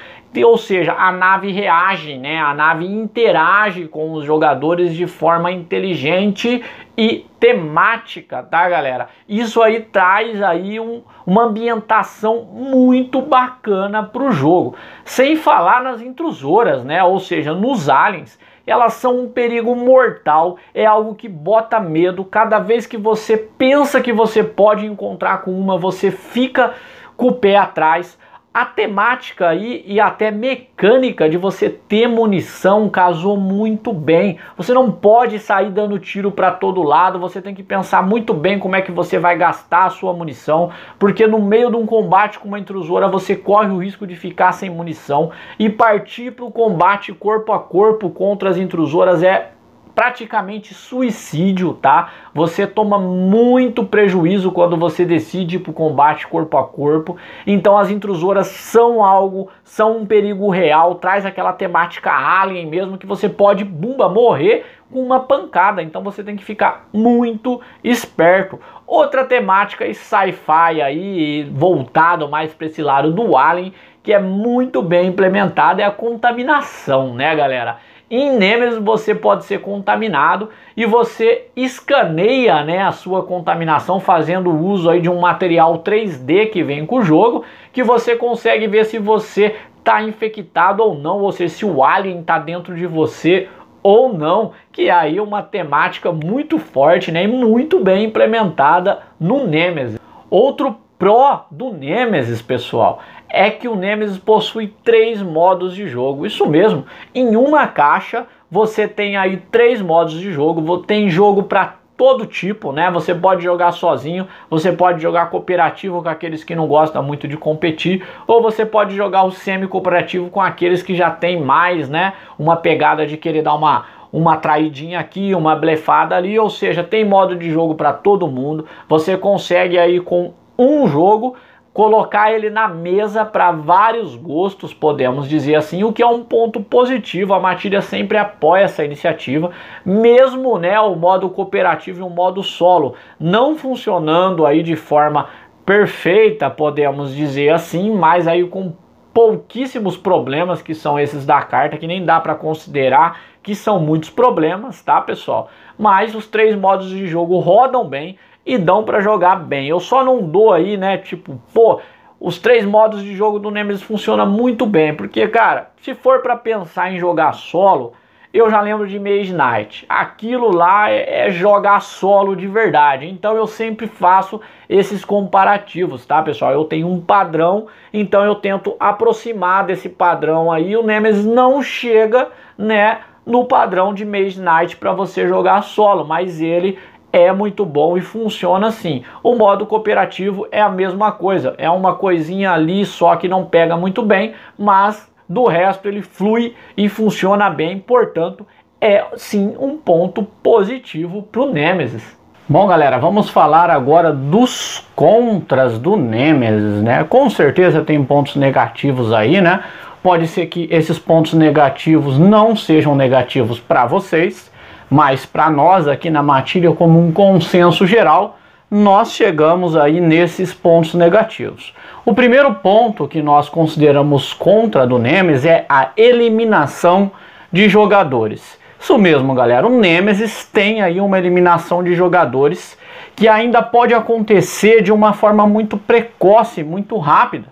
Ou seja, a nave reage, né? A nave interage com os jogadores de forma inteligente e temática, tá, galera? Isso aí traz aí um, uma ambientação muito bacana para o jogo. Sem falar nas intrusoras, né? Ou seja, nos aliens elas são um perigo mortal, é algo que bota medo. Cada vez que você pensa que você pode encontrar com uma, você fica com o pé atrás a temática aí e até mecânica de você ter munição casou muito bem. Você não pode sair dando tiro para todo lado, você tem que pensar muito bem como é que você vai gastar a sua munição, porque no meio de um combate com uma intrusora você corre o risco de ficar sem munição e partir para o combate corpo a corpo contra as intrusoras é praticamente suicídio, tá? Você toma muito prejuízo quando você decide para o combate corpo a corpo. Então as intrusoras são algo, são um perigo real, traz aquela temática alien mesmo que você pode bumba morrer com uma pancada. Então você tem que ficar muito esperto. Outra temática e sci-fi aí voltado mais para esse lado do alien que é muito bem implementada é a contaminação, né, galera? Em Nemesis você pode ser contaminado e você escaneia né, a sua contaminação fazendo uso aí de um material 3D que vem com o jogo, que você consegue ver se você está infectado ou não, ou seja, se o alien está dentro de você ou não, que é aí uma temática muito forte né, e muito bem implementada no Nemesis. Outro pró do Nemesis, pessoal, é que o Nemesis possui três modos de jogo. Isso mesmo, em uma caixa você tem aí três modos de jogo, tem jogo para todo tipo, né? Você pode jogar sozinho, você pode jogar cooperativo com aqueles que não gostam muito de competir, ou você pode jogar o semi-cooperativo com aqueles que já tem mais, né? Uma pegada de querer dar uma uma traidinha aqui, uma blefada ali, ou seja, tem modo de jogo para todo mundo. Você consegue aí com um jogo colocar ele na mesa para vários gostos, podemos dizer assim, o que é um ponto positivo. A Matilha sempre apoia essa iniciativa, mesmo né, o modo cooperativo e o modo solo não funcionando aí de forma perfeita, podemos dizer assim, mas aí com pouquíssimos problemas que são esses da carta que nem dá para considerar que são muitos problemas, tá, pessoal? Mas os três modos de jogo rodam bem e dão para jogar bem. Eu só não dou aí, né, tipo, pô, os três modos de jogo do Nemesis funcionam muito bem, porque, cara, se for para pensar em jogar solo, eu já lembro de Mage Knight. Aquilo lá é, é jogar solo de verdade. Então eu sempre faço esses comparativos, tá, pessoal? Eu tenho um padrão, então eu tento aproximar desse padrão aí. O Nemesis não chega, né, no padrão de Mage Knight para você jogar solo, mas ele é muito bom e funciona assim. O modo cooperativo é a mesma coisa, é uma coisinha ali só que não pega muito bem, mas do resto ele flui e funciona bem, portanto, é sim um ponto positivo para o Nemesis. Bom, galera, vamos falar agora dos contras do Nemesis, né? Com certeza tem pontos negativos aí, né? Pode ser que esses pontos negativos não sejam negativos para vocês, mas para nós aqui na matilha, como um consenso geral, nós chegamos aí nesses pontos negativos. O primeiro ponto que nós consideramos contra do Nemesis é a eliminação de jogadores. Isso mesmo, galera. O Nemesis tem aí uma eliminação de jogadores que ainda pode acontecer de uma forma muito precoce, muito rápida,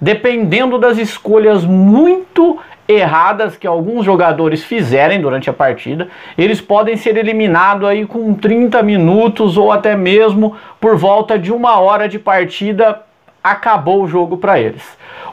dependendo das escolhas muito erradas que alguns jogadores fizerem durante a partida, eles podem ser eliminados aí com 30 minutos ou até mesmo por volta de uma hora de partida acabou o jogo para eles.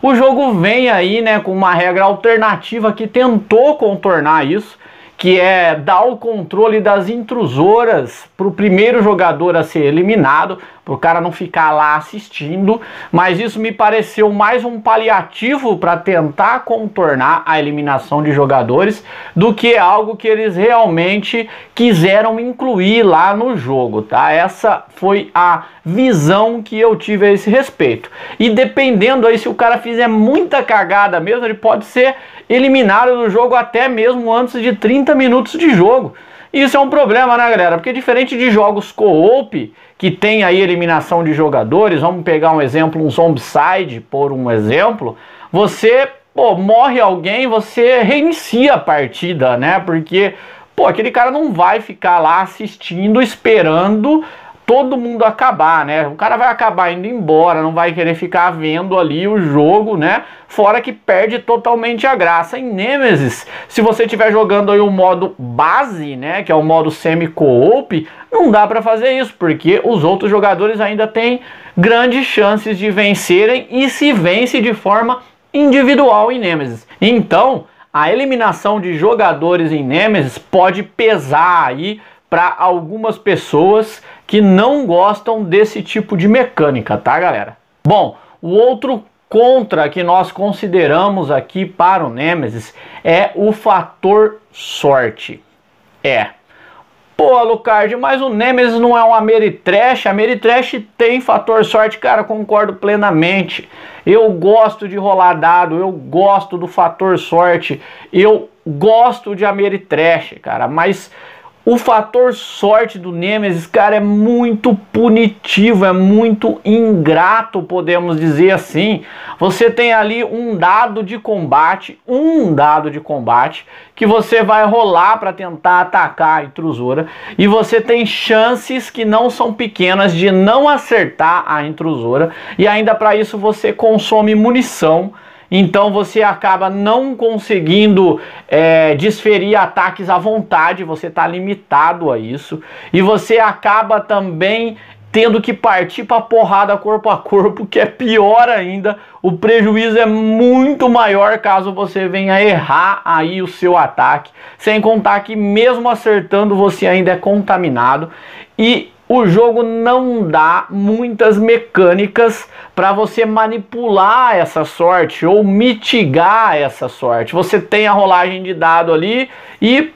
O jogo vem aí, né, com uma regra alternativa que tentou contornar isso, que é dar o controle das intrusoras para o primeiro jogador a ser eliminado, para o cara não ficar lá assistindo. Mas isso me pareceu mais um paliativo para tentar contornar a eliminação de jogadores do que algo que eles realmente quiseram incluir lá no jogo, tá? Essa foi a visão que eu tive a esse respeito. E dependendo aí se o cara fizer muita cagada mesmo, ele pode ser eliminado do jogo até mesmo antes de 30 minutos de jogo. Isso é um problema, né, galera? Porque diferente de jogos co-op, que tem aí eliminação de jogadores, vamos pegar um exemplo, um Zombicide, por um exemplo, você, pô, morre alguém, você reinicia a partida, né? Porque, pô, aquele cara não vai ficar lá assistindo, esperando todo mundo acabar, né? O cara vai acabar indo embora, não vai querer ficar vendo ali o jogo, né? Fora que perde totalmente a graça. Em Nemesis, se você estiver jogando aí o modo base, né, que é o modo semi-coop, não dá para fazer isso, porque os outros jogadores ainda têm grandes chances de vencerem e se vence de forma individual em Nemesis. Então, a eliminação de jogadores em Nemesis pode pesar aí para algumas pessoas que não gostam desse tipo de mecânica, tá, galera? Bom, o outro contra que nós consideramos aqui para o Nemesis é o fator sorte. É. Pô, Alucard, mas o Nemesis não é um Ameritrash? Ameritrash tem fator sorte, cara, concordo plenamente. Eu gosto de rolar dado, eu gosto do fator sorte, eu gosto de Ameritrash, cara, mas o fator sorte do Nemesis, cara, é muito punitivo, é muito ingrato, podemos dizer assim. Você tem ali um dado de combate, um dado de combate, que você vai rolar para tentar atacar a intrusora. E você tem chances que não são pequenas de não acertar a intrusora. E ainda para isso você consome munição então você acaba não conseguindo é, desferir ataques à vontade, você está limitado a isso, e você acaba também tendo que partir para porrada corpo a corpo, que é pior ainda. O prejuízo é muito maior caso você venha errar aí o seu ataque. Sem contar que mesmo acertando você ainda é contaminado e o jogo não dá muitas mecânicas para você manipular essa sorte ou mitigar essa sorte. Você tem a rolagem de dado ali e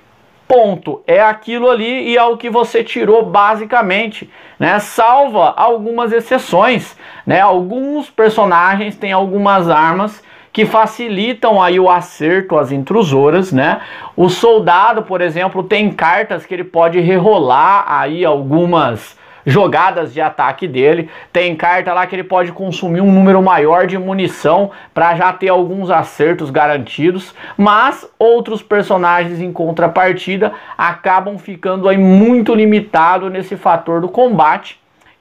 ponto. É aquilo ali e é o que você tirou basicamente, né? Salva algumas exceções, né? Alguns personagens têm algumas armas que facilitam aí o acerto às intrusoras, né? O soldado, por exemplo, tem cartas que ele pode rerolar aí algumas jogadas de ataque dele. Tem carta lá que ele pode consumir um número maior de munição para já ter alguns acertos garantidos, mas outros personagens em contrapartida acabam ficando aí muito limitado nesse fator do combate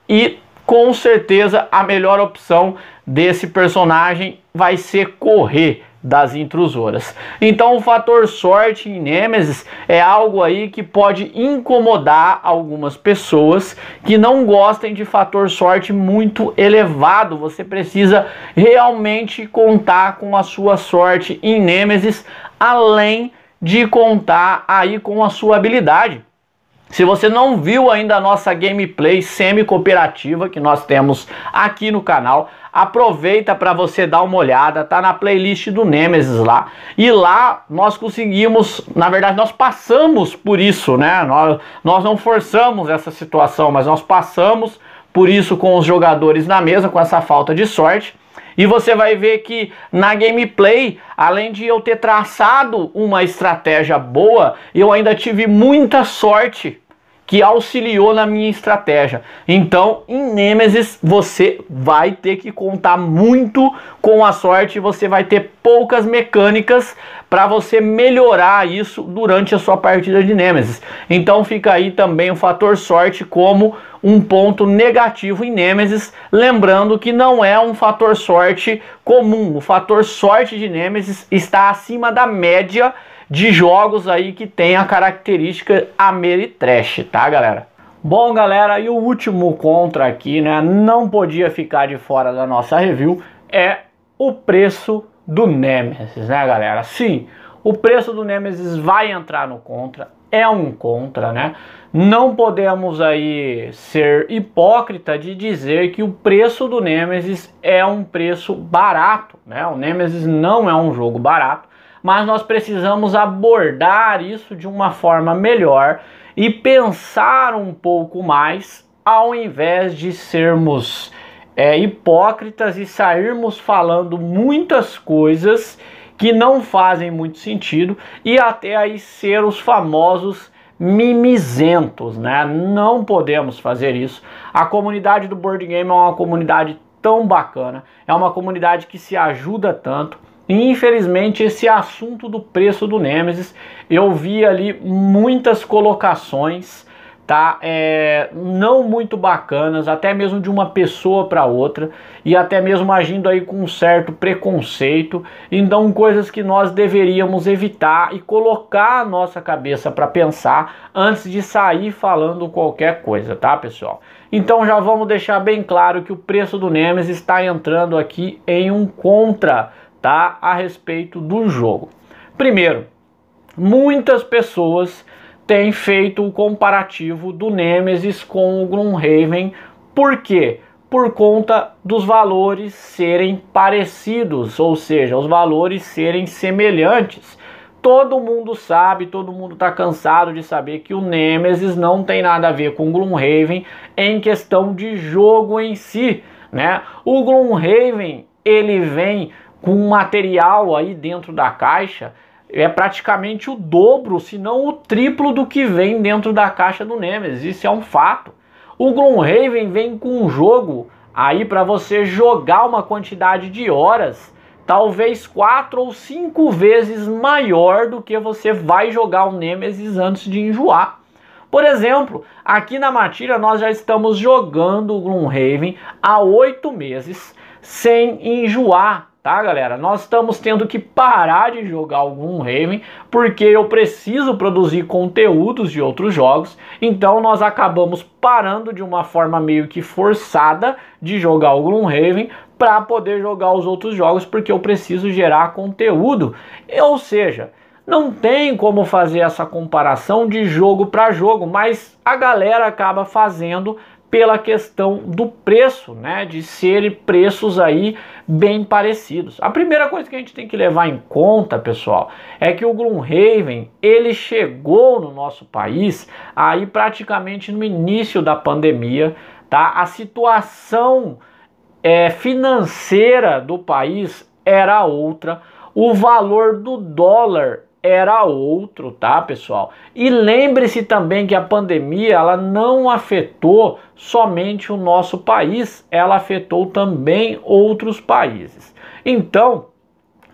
e com certeza a melhor opção desse personagem vai ser correr das intrusoras. Então o fator sorte em Nemesis é algo aí que pode incomodar algumas pessoas que não gostem de fator sorte muito elevado. Você precisa realmente contar com a sua sorte em Nemesis, além de contar aí com a sua habilidade. Se você não viu ainda a nossa gameplay semi-cooperativa que nós temos aqui no canal, aproveita para você dar uma olhada, tá na playlist do Nemesis lá. E lá nós conseguimos, na verdade nós passamos por isso, né? Nós, nós não forçamos essa situação, mas nós passamos por isso com os jogadores na mesa, com essa falta de sorte. E você vai ver que na gameplay, além de eu ter traçado uma estratégia boa, eu ainda tive muita sorte que auxiliou na minha estratégia. Então, em Nemesis, você vai ter que contar muito com a sorte, você vai ter poucas mecânicas para você melhorar isso durante a sua partida de Nemesis. Então, fica aí também o fator sorte como um ponto negativo em Nemesis, lembrando que não é um fator sorte comum. O fator sorte de Nemesis está acima da média de jogos aí que tem a característica Ameritrash, tá, galera? Bom, galera, e o último contra aqui, né, não podia ficar de fora da nossa review, é o preço do Nemesis, né, galera? Sim, o preço do Nemesis vai entrar no contra, é um contra, né? Não podemos aí ser hipócrita de dizer que o preço do Nemesis é um preço barato, né? O Nemesis não é um jogo barato, mas nós precisamos abordar isso de uma forma melhor e pensar um pouco mais, ao invés de sermos é, hipócritas e sairmos falando muitas coisas que não fazem muito sentido e até aí ser os famosos mimizentos, né? Não podemos fazer isso. A comunidade do board game é uma comunidade tão bacana, é uma comunidade que se ajuda tanto infelizmente esse é assunto do preço do Nemesis, eu vi ali muitas colocações, tá? É, não muito bacanas, até mesmo de uma pessoa para outra e até mesmo agindo aí com um certo preconceito. Então coisas que nós deveríamos evitar e colocar a nossa cabeça para pensar antes de sair falando qualquer coisa, tá, pessoal? Então já vamos deixar bem claro que o preço do Nemesis está entrando aqui em um contra comentar a respeito do jogo. Primeiro, muitas pessoas têm feito o comparativo do Nemesis com o Gloomhaven, por quê? Por conta dos valores serem parecidos, ou seja, os valores serem semelhantes. Todo mundo sabe, todo mundo está cansado de saber que o Nemesis não tem nada a ver com o Gloomhaven em questão de jogo em si, né? O Gloomhaven, ele vem com material aí dentro da caixa é praticamente o dobro, se não o triplo do que vem dentro da caixa do Nemesis. Isso é um fato. O Gloomhaven vem com um jogo aí para você jogar uma quantidade de horas, talvez quatro ou cinco vezes maior do que você vai jogar o Nemesis antes de enjoar. Por exemplo, aqui na Matilha nós já estamos jogando o Gloomhaven há oito meses sem enjoar tá, galera? Nós estamos tendo que parar de jogar algum Raven, porque eu preciso produzir conteúdos de outros jogos, então nós acabamos parando de uma forma meio que forçada de jogar o Raven para poder jogar os outros jogos, porque eu preciso gerar conteúdo. Ou seja, não tem como fazer essa comparação de jogo para jogo, mas a galera acaba fazendo pela questão do preço, né, de serem preços aí bem parecidos. A primeira coisa que a gente tem que levar em conta, pessoal, é que o Gloomhaven, ele chegou no nosso país aí praticamente no início da pandemia, tá? A situação é, financeira do país era outra, o valor do dólar era outro, tá, pessoal? E lembre-se também que a pandemia ela não afetou somente o nosso país, ela afetou também outros países. Então,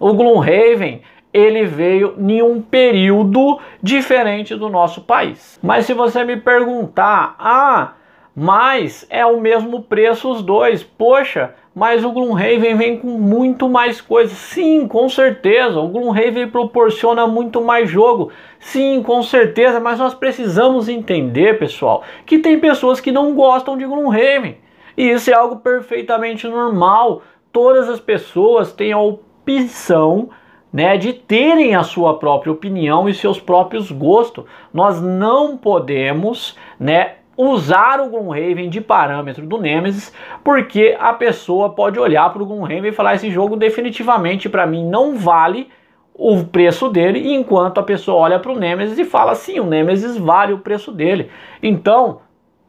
o Gloomhaven ele veio em um período diferente do nosso país. Mas se você me perguntar, ah, mas é o mesmo preço os dois, poxa, mas o Gloomhaven vem com muito mais coisas. Sim, com certeza. O Gloomhaven proporciona muito mais jogo. Sim, com certeza, mas nós precisamos entender, pessoal, que tem pessoas que não gostam de Gloomhaven. E isso é algo perfeitamente normal. Todas as pessoas têm a opção né, de terem a sua própria opinião e seus próprios gostos. Nós não podemos né, usar o Gloomhaven de parâmetro do Nemesis, porque a pessoa pode olhar para o Gloomhaven e falar esse jogo definitivamente para mim não vale o preço dele, enquanto a pessoa olha para o Nemesis e fala sim, o Nemesis vale o preço dele. Então,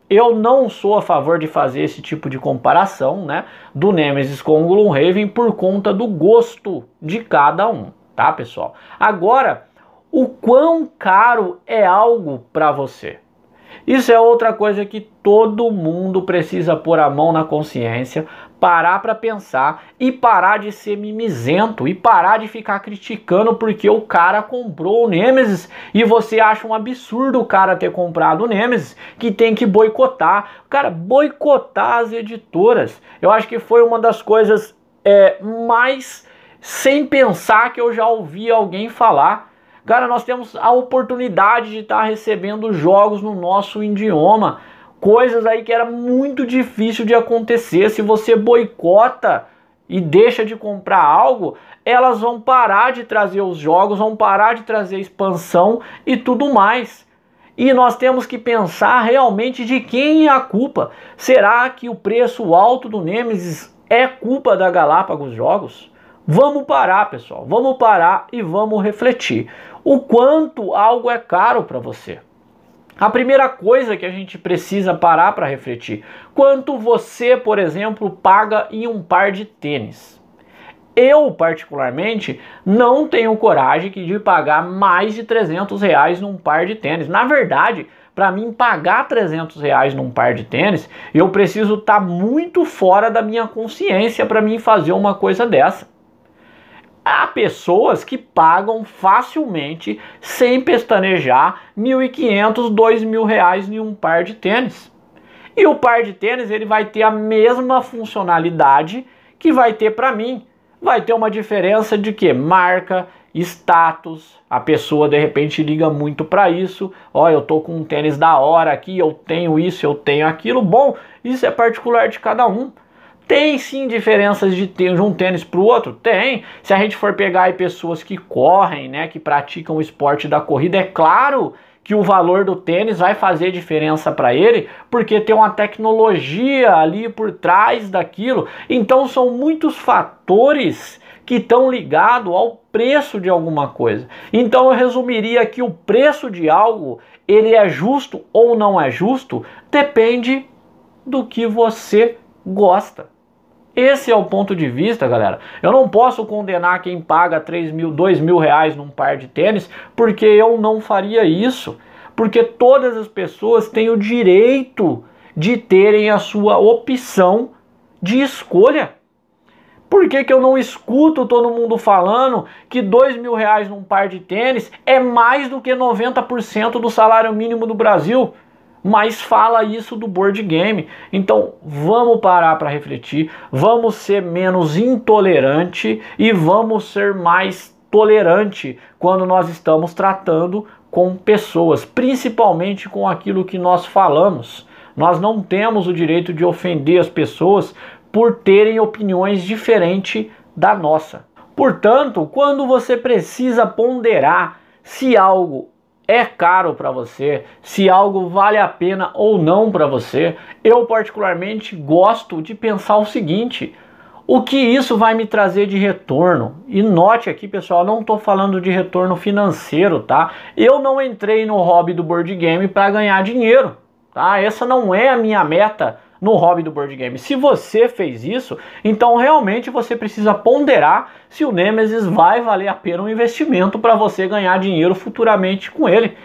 eu não sou a favor de fazer esse tipo de comparação, né, do Nemesis com o Gloomhaven por conta do gosto de cada um, tá, pessoal? Agora, o quão caro é algo para você? Isso é outra coisa que todo mundo precisa pôr a mão na consciência, parar para pensar e parar de ser mimizento e parar de ficar criticando porque o cara comprou o Nemesis e você acha um absurdo o cara ter comprado o Nemesis, que tem que boicotar. Cara, boicotar as editoras. Eu acho que foi uma das coisas é, mais sem pensar que eu já ouvi alguém falar Cara, nós temos a oportunidade de estar tá recebendo jogos no nosso idioma. Coisas aí que era muito difícil de acontecer. Se você boicota e deixa de comprar algo, elas vão parar de trazer os jogos, vão parar de trazer expansão e tudo mais. E nós temos que pensar realmente de quem é a culpa. Será que o preço alto do Nemesis é culpa da Galápagos Jogos? Vamos parar, pessoal. Vamos parar e vamos refletir o quanto algo é caro para você. A primeira coisa que a gente precisa parar para refletir: quanto você, por exemplo, paga em um par de tênis? Eu, particularmente, não tenho coragem de pagar mais de 300 reais num par de tênis. Na verdade, para mim pagar 300 reais num par de tênis, eu preciso estar tá muito fora da minha consciência para mim fazer uma coisa dessa há pessoas que pagam facilmente, sem pestanejar, R$ 1.500, R$ reais em um par de tênis. E o par de tênis ele vai ter a mesma funcionalidade que vai ter para mim. Vai ter uma diferença de que marca, status, a pessoa de repente liga muito para isso. Ó, oh, eu tô com um tênis da hora aqui, eu tenho isso, eu tenho aquilo. Bom, isso é particular de cada um. Tem sim diferenças de, de um tênis para o outro? Tem. Se a gente for pegar aí pessoas que correm, né, que praticam o esporte da corrida, é claro que o valor do tênis vai fazer diferença para ele, porque tem uma tecnologia ali por trás daquilo. Então são muitos fatores que estão ligados ao preço de alguma coisa. Então eu resumiria que o preço de algo, ele é justo ou não é justo, depende do que você gosta. Esse é o ponto de vista, galera. Eu não posso condenar quem paga 3 mil, 2 mil reais num par de tênis, porque eu não faria isso. Porque todas as pessoas têm o direito de terem a sua opção de escolha. Por que, que eu não escuto todo mundo falando que 2 mil reais num par de tênis é mais do que 90% do salário mínimo do Brasil? mas fala isso do board game. Então vamos parar para refletir, vamos ser menos intolerante e vamos ser mais tolerante quando nós estamos tratando com pessoas, principalmente com aquilo que nós falamos. Nós não temos o direito de ofender as pessoas por terem opiniões diferentes da nossa. Portanto, quando você precisa ponderar se algo é caro para você, se algo vale a pena ou não para você. Eu particularmente gosto de pensar o seguinte: o que isso vai me trazer de retorno? E note aqui, pessoal, não estou falando de retorno financeiro, tá? Eu não entrei no hobby do board game para ganhar dinheiro, tá? Essa não é a minha meta no hobby do board game. Se você fez isso, então realmente você precisa ponderar se o Nemesis vai valer a pena um investimento para você ganhar dinheiro futuramente com ele.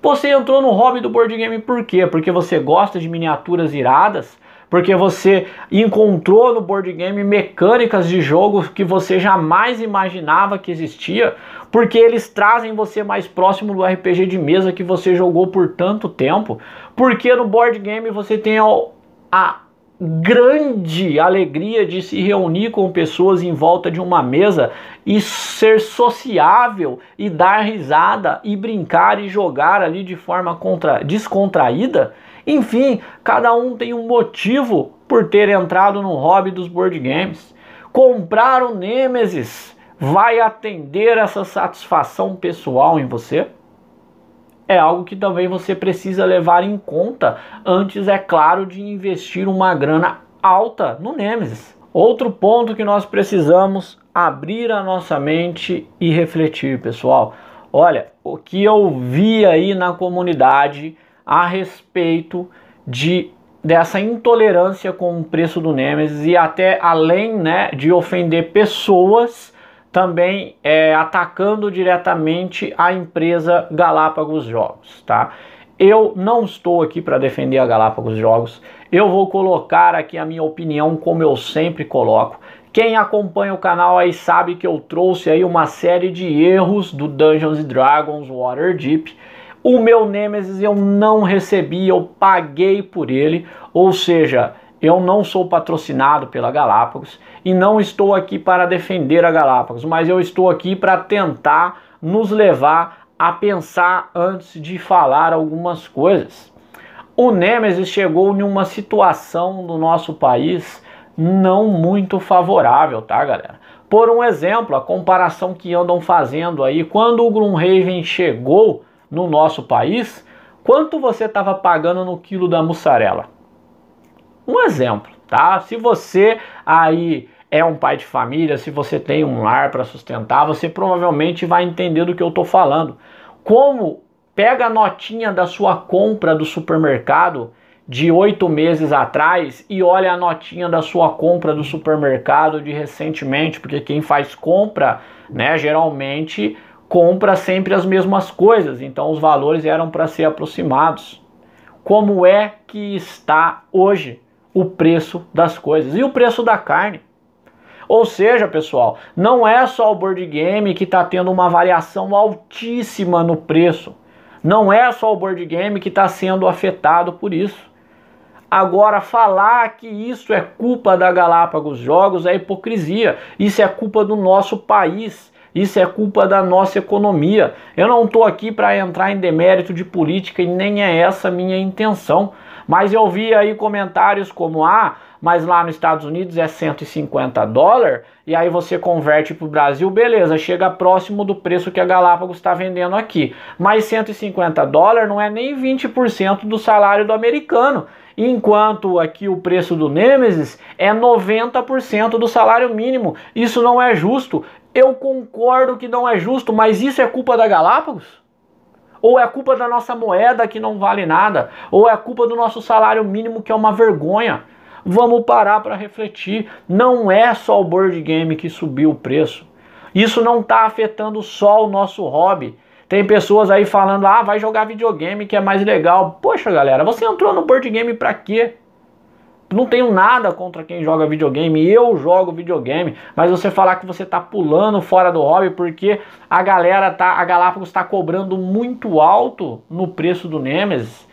Você entrou no hobby do board game por quê? Porque você gosta de miniaturas iradas? Porque você encontrou no board game mecânicas de jogo que você jamais imaginava que existia? Porque eles trazem você mais próximo do RPG de mesa que você jogou por tanto tempo? Porque no board game você tem a grande alegria de se reunir com pessoas em volta de uma mesa e ser sociável e dar risada e brincar e jogar ali de forma contra, descontraída. Enfim, cada um tem um motivo por ter entrado no hobby dos board games. Comprar o Nemesis vai atender essa satisfação pessoal em você? é algo que também você precisa levar em conta antes, é claro, de investir uma grana alta no Nemesis. Outro ponto que nós precisamos abrir a nossa mente e refletir, pessoal. Olha, o que eu vi aí na comunidade a respeito de dessa intolerância com o preço do Nemesis e até além, né, de ofender pessoas, também é, atacando diretamente a empresa Galápagos Jogos, tá? Eu não estou aqui para defender a Galápagos Jogos. Eu vou colocar aqui a minha opinião como eu sempre coloco. Quem acompanha o canal aí sabe que eu trouxe aí uma série de erros do Dungeons Dragons Waterdeep. O meu Nemesis eu não recebi, eu paguei por ele, ou seja, eu não sou patrocinado pela Galápagos e não estou aqui para defender a Galápagos, mas eu estou aqui para tentar nos levar a pensar antes de falar algumas coisas. O Nemesis chegou em uma situação do nosso país não muito favorável, tá, galera? Por um exemplo, a comparação que andam fazendo aí, quando o Grunhagen chegou no nosso país, quanto você estava pagando no quilo da mussarela? Um exemplo, tá? Se você aí é um pai de família, se você tem um lar para sustentar, você provavelmente vai entender do que eu estou falando. Como pega a notinha da sua compra do supermercado de oito meses atrás e olha a notinha da sua compra do supermercado de recentemente, porque quem faz compra, né, geralmente compra sempre as mesmas coisas, então os valores eram para ser aproximados. Como é que está hoje o preço das coisas? E o preço da carne? Ou seja, pessoal, não é só o board game que está tendo uma variação altíssima no preço. Não é só o board game que está sendo afetado por isso. Agora, falar que isso é culpa da Galápagos Jogos é hipocrisia. Isso é culpa do nosso país. Isso é culpa da nossa economia. Eu não estou aqui para entrar em demérito de política e nem é essa minha intenção. Mas eu vi aí comentários como: ah, mas lá nos Estados Unidos é 150 dólares, e aí você converte para o Brasil, beleza, chega próximo do preço que a Galápagos está vendendo aqui. Mas 150 dólares não é nem 20% do salário do americano, enquanto aqui o preço do Nemesis é 90% do salário mínimo. Isso não é justo. Eu concordo que não é justo, mas isso é culpa da Galápagos? Ou é culpa da nossa moeda que não vale nada? Ou é culpa do nosso salário mínimo que é uma vergonha? Vamos parar para refletir. Não é só o board game que subiu o preço. Isso não está afetando só o nosso hobby. Tem pessoas aí falando, ah, vai jogar videogame que é mais legal. Poxa, galera, você entrou no board game para quê? Não tenho nada contra quem joga videogame, eu jogo videogame, mas você falar que você tá pulando fora do hobby porque a galera tá, a Galápagos está cobrando muito alto no preço do Nemesis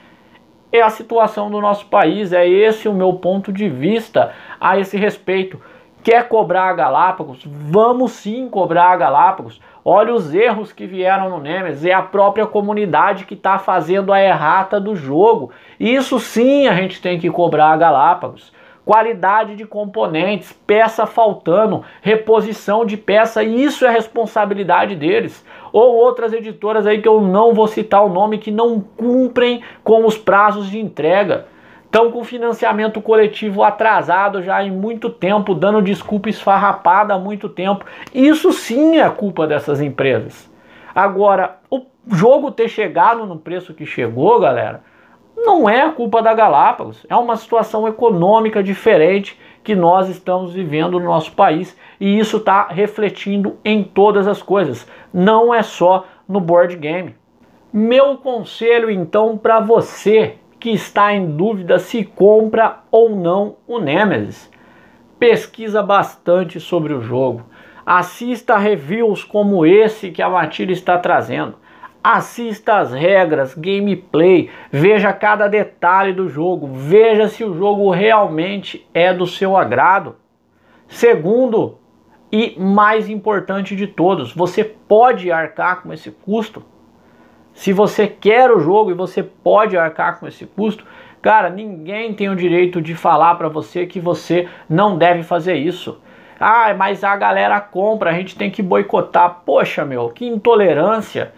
é a situação do nosso país. É esse o meu ponto de vista a esse respeito. Quer cobrar a Galápagos? Vamos sim cobrar a Galápagos. Olha os erros que vieram no Nemes. É a própria comunidade que está fazendo a errata do jogo. Isso sim a gente tem que cobrar a Galápagos qualidade de componentes, peça faltando, reposição de peça, e isso é responsabilidade deles. Ou outras editoras aí que eu não vou citar o nome que não cumprem com os prazos de entrega. Estão com financiamento coletivo atrasado já há muito tempo, dando desculpa esfarrapada há muito tempo. Isso sim é culpa dessas empresas. Agora, o jogo ter chegado no preço que chegou, galera, não é culpa da Galápagos, é uma situação econômica diferente que nós estamos vivendo no nosso país e isso está refletindo em todas as coisas, não é só no board game. Meu conselho então para você que está em dúvida se compra ou não o Nemesis, pesquisa bastante sobre o jogo, assista reviews como esse que a Matilha está trazendo assista as regras, gameplay, veja cada detalhe do jogo, veja se o jogo realmente é do seu agrado. Segundo, e mais importante de todos, você pode arcar com esse custo. Se você quer o jogo e você pode arcar com esse custo, cara, ninguém tem o direito de falar para você que você não deve fazer isso. Ah, mas a galera compra, a gente tem que boicotar. Poxa, meu, que intolerância!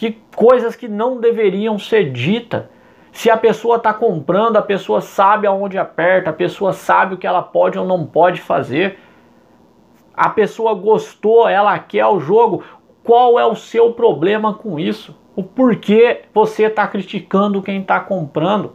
que coisas que não deveriam ser ditas. Se a pessoa está comprando, a pessoa sabe aonde aperta, a pessoa sabe o que ela pode ou não pode fazer. A pessoa gostou, ela quer o jogo. Qual é o seu problema com isso? O porquê você está criticando quem está comprando?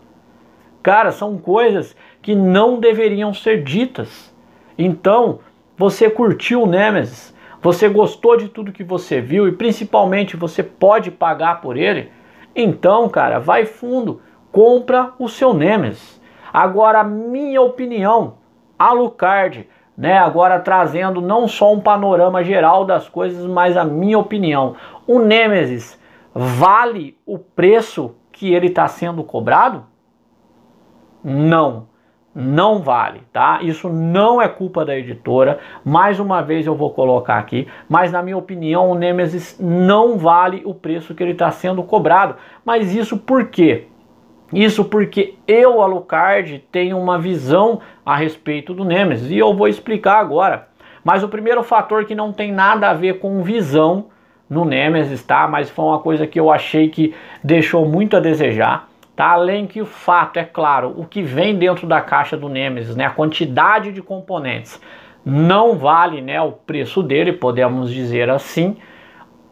Cara, são coisas que não deveriam ser ditas. Então, você curtiu o Nemesis? você gostou de tudo que você viu e principalmente você pode pagar por ele, então, cara, vai fundo, compra o seu Nemesis. Agora, minha opinião, Alucard, né? Agora trazendo não só um panorama geral das coisas, mas a minha opinião. O Nemesis vale o preço que ele está sendo cobrado? Não não vale, tá? Isso não é culpa da editora. Mais uma vez eu vou colocar aqui, mas na minha opinião, o Nemesis não vale o preço que ele está sendo cobrado. Mas isso por quê? Isso porque eu, Alucard, tenho uma visão a respeito do Nemesis e eu vou explicar agora. Mas o primeiro fator que não tem nada a ver com visão no Nemesis, tá? Mas foi uma coisa que eu achei que deixou muito a desejar Tá? Além que o fato, é claro, o que vem dentro da caixa do Nemesis, né, a quantidade de componentes, não vale né, o preço dele, podemos dizer assim.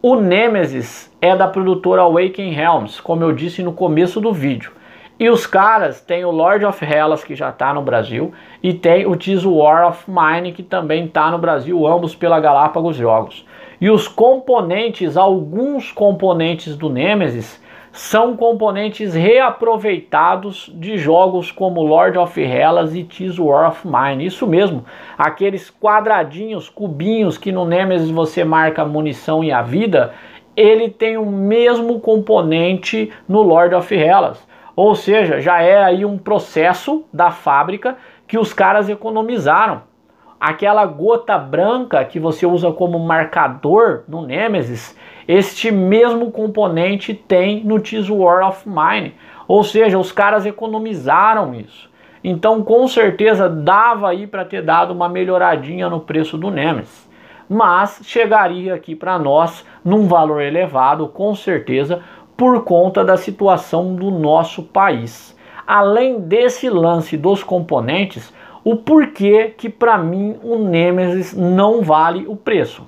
O Nemesis é da produtora Awaken Helms, como eu disse no começo do vídeo. E os caras têm o Lord of Hellas, que já está no Brasil, e tem o Tis War of Mine, que também está no Brasil, ambos pela Galápagos Jogos. E os componentes, alguns componentes do Nemesis, são componentes reaproveitados de jogos como Lord of Hellas e Tis War of Mine. Isso mesmo, aqueles quadradinhos, cubinhos que no Nemesis você marca a munição e a vida, ele tem o mesmo componente no Lord of Hellas. Ou seja, já é aí um processo da fábrica que os caras economizaram. Aquela gota branca que você usa como marcador no Nemesis, este mesmo componente tem no Tis War of Mine, ou seja, os caras economizaram isso. Então, com certeza dava aí para ter dado uma melhoradinha no preço do Nemesis, mas chegaria aqui para nós num valor elevado, com certeza, por conta da situação do nosso país. Além desse lance dos componentes, o porquê que para mim o Nemesis não vale o preço.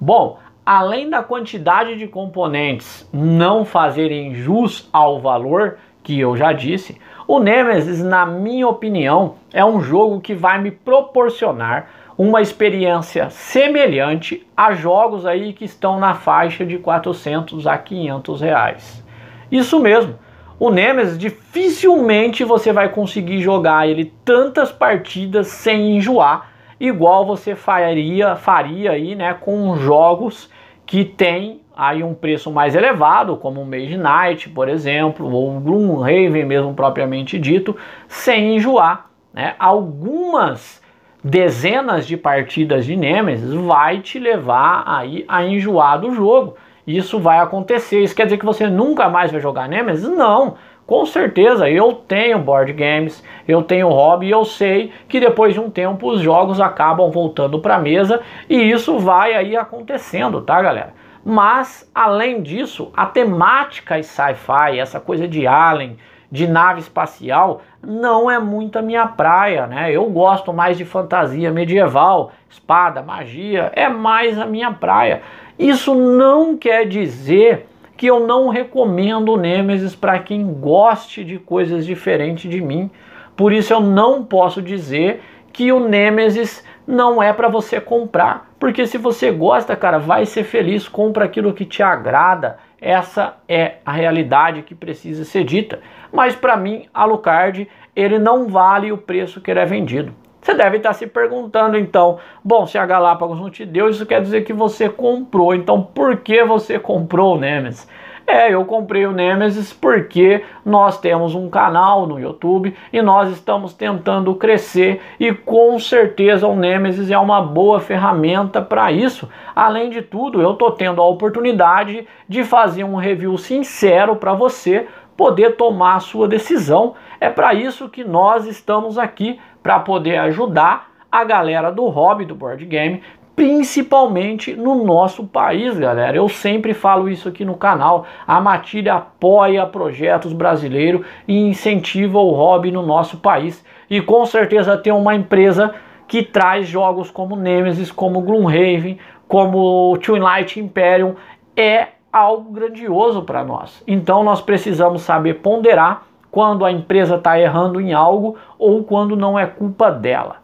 Bom, além da quantidade de componentes não fazerem jus ao valor que eu já disse, o Nemesis, na minha opinião, é um jogo que vai me proporcionar uma experiência semelhante a jogos aí que estão na faixa de 400 a 500 reais. Isso mesmo, o Nemesis dificilmente você vai conseguir jogar ele tantas partidas sem enjoar, igual você faria, faria aí, né, com jogos que tem aí um preço mais elevado, como o Mage Knight, por exemplo, ou o Gloomhaven mesmo propriamente dito, sem enjoar. Né? Algumas dezenas de partidas de Nemesis vai te levar aí a enjoar do jogo. Isso vai acontecer. Isso quer dizer que você nunca mais vai jogar Nemesis? Não. Com certeza, eu tenho board games, eu tenho hobby e eu sei que depois de um tempo os jogos acabam voltando para a mesa e isso vai aí acontecendo, tá, galera? Mas, além disso, a temática sci-fi, essa coisa de alien, de nave espacial, não é muito a minha praia, né? Eu gosto mais de fantasia medieval, espada, magia, é mais a minha praia. Isso não quer dizer que eu não recomendo o Nemesis para quem goste de coisas diferentes de mim. Por isso eu não posso dizer que o Nemesis não é para você comprar, porque se você gosta, cara, vai ser feliz, compra aquilo que te agrada. Essa é a realidade que precisa ser dita. Mas para mim, Alucard, ele não vale o preço que ele é vendido. Você deve estar se perguntando então, bom, se a Galápagos não te deu, isso quer dizer que você comprou. Então, por que você comprou o Nemesis? É, eu comprei o Nemesis porque nós temos um canal no YouTube e nós estamos tentando crescer e com certeza o Nemesis é uma boa ferramenta para isso. Além de tudo, eu estou tendo a oportunidade de fazer um review sincero para você poder tomar a sua decisão. É para isso que nós estamos aqui para poder ajudar a galera do hobby do board game, principalmente no nosso país, galera. Eu sempre falo isso aqui no canal. A Matilha apoia projetos brasileiros e incentiva o hobby no nosso país. E com certeza tem uma empresa que traz jogos como Nemesis, como Gloomhaven, como Twilight Imperium. É algo grandioso para nós. Então nós precisamos saber ponderar quando a empresa está errando em algo ou quando não é culpa dela.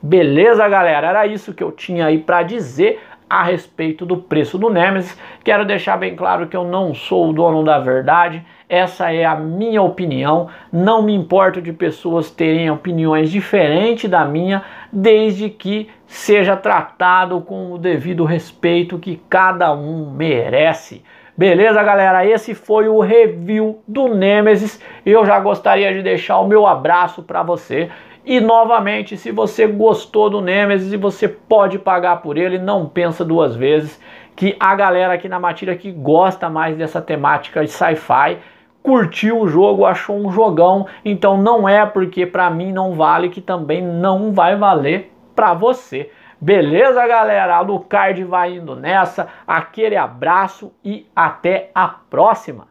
Beleza, galera? Era isso que eu tinha aí para dizer a respeito do preço do Nemesis. Quero deixar bem claro que eu não sou o dono da verdade, essa é a minha opinião. Não me importo de pessoas terem opiniões diferentes da minha, desde que seja tratado com o devido respeito que cada um merece. Beleza, galera? Esse foi o review do Nemesis. Eu já gostaria de deixar o meu abraço para você. E novamente, se você gostou do Nemesis e você pode pagar por ele, não pensa duas vezes, que a galera aqui na Matilha que gosta mais dessa temática de sci-fi curtiu o jogo, achou um jogão, então não é porque para mim não vale que também não vai valer para você. Beleza, galera? A Lucard vai indo nessa. Aquele abraço e até a próxima.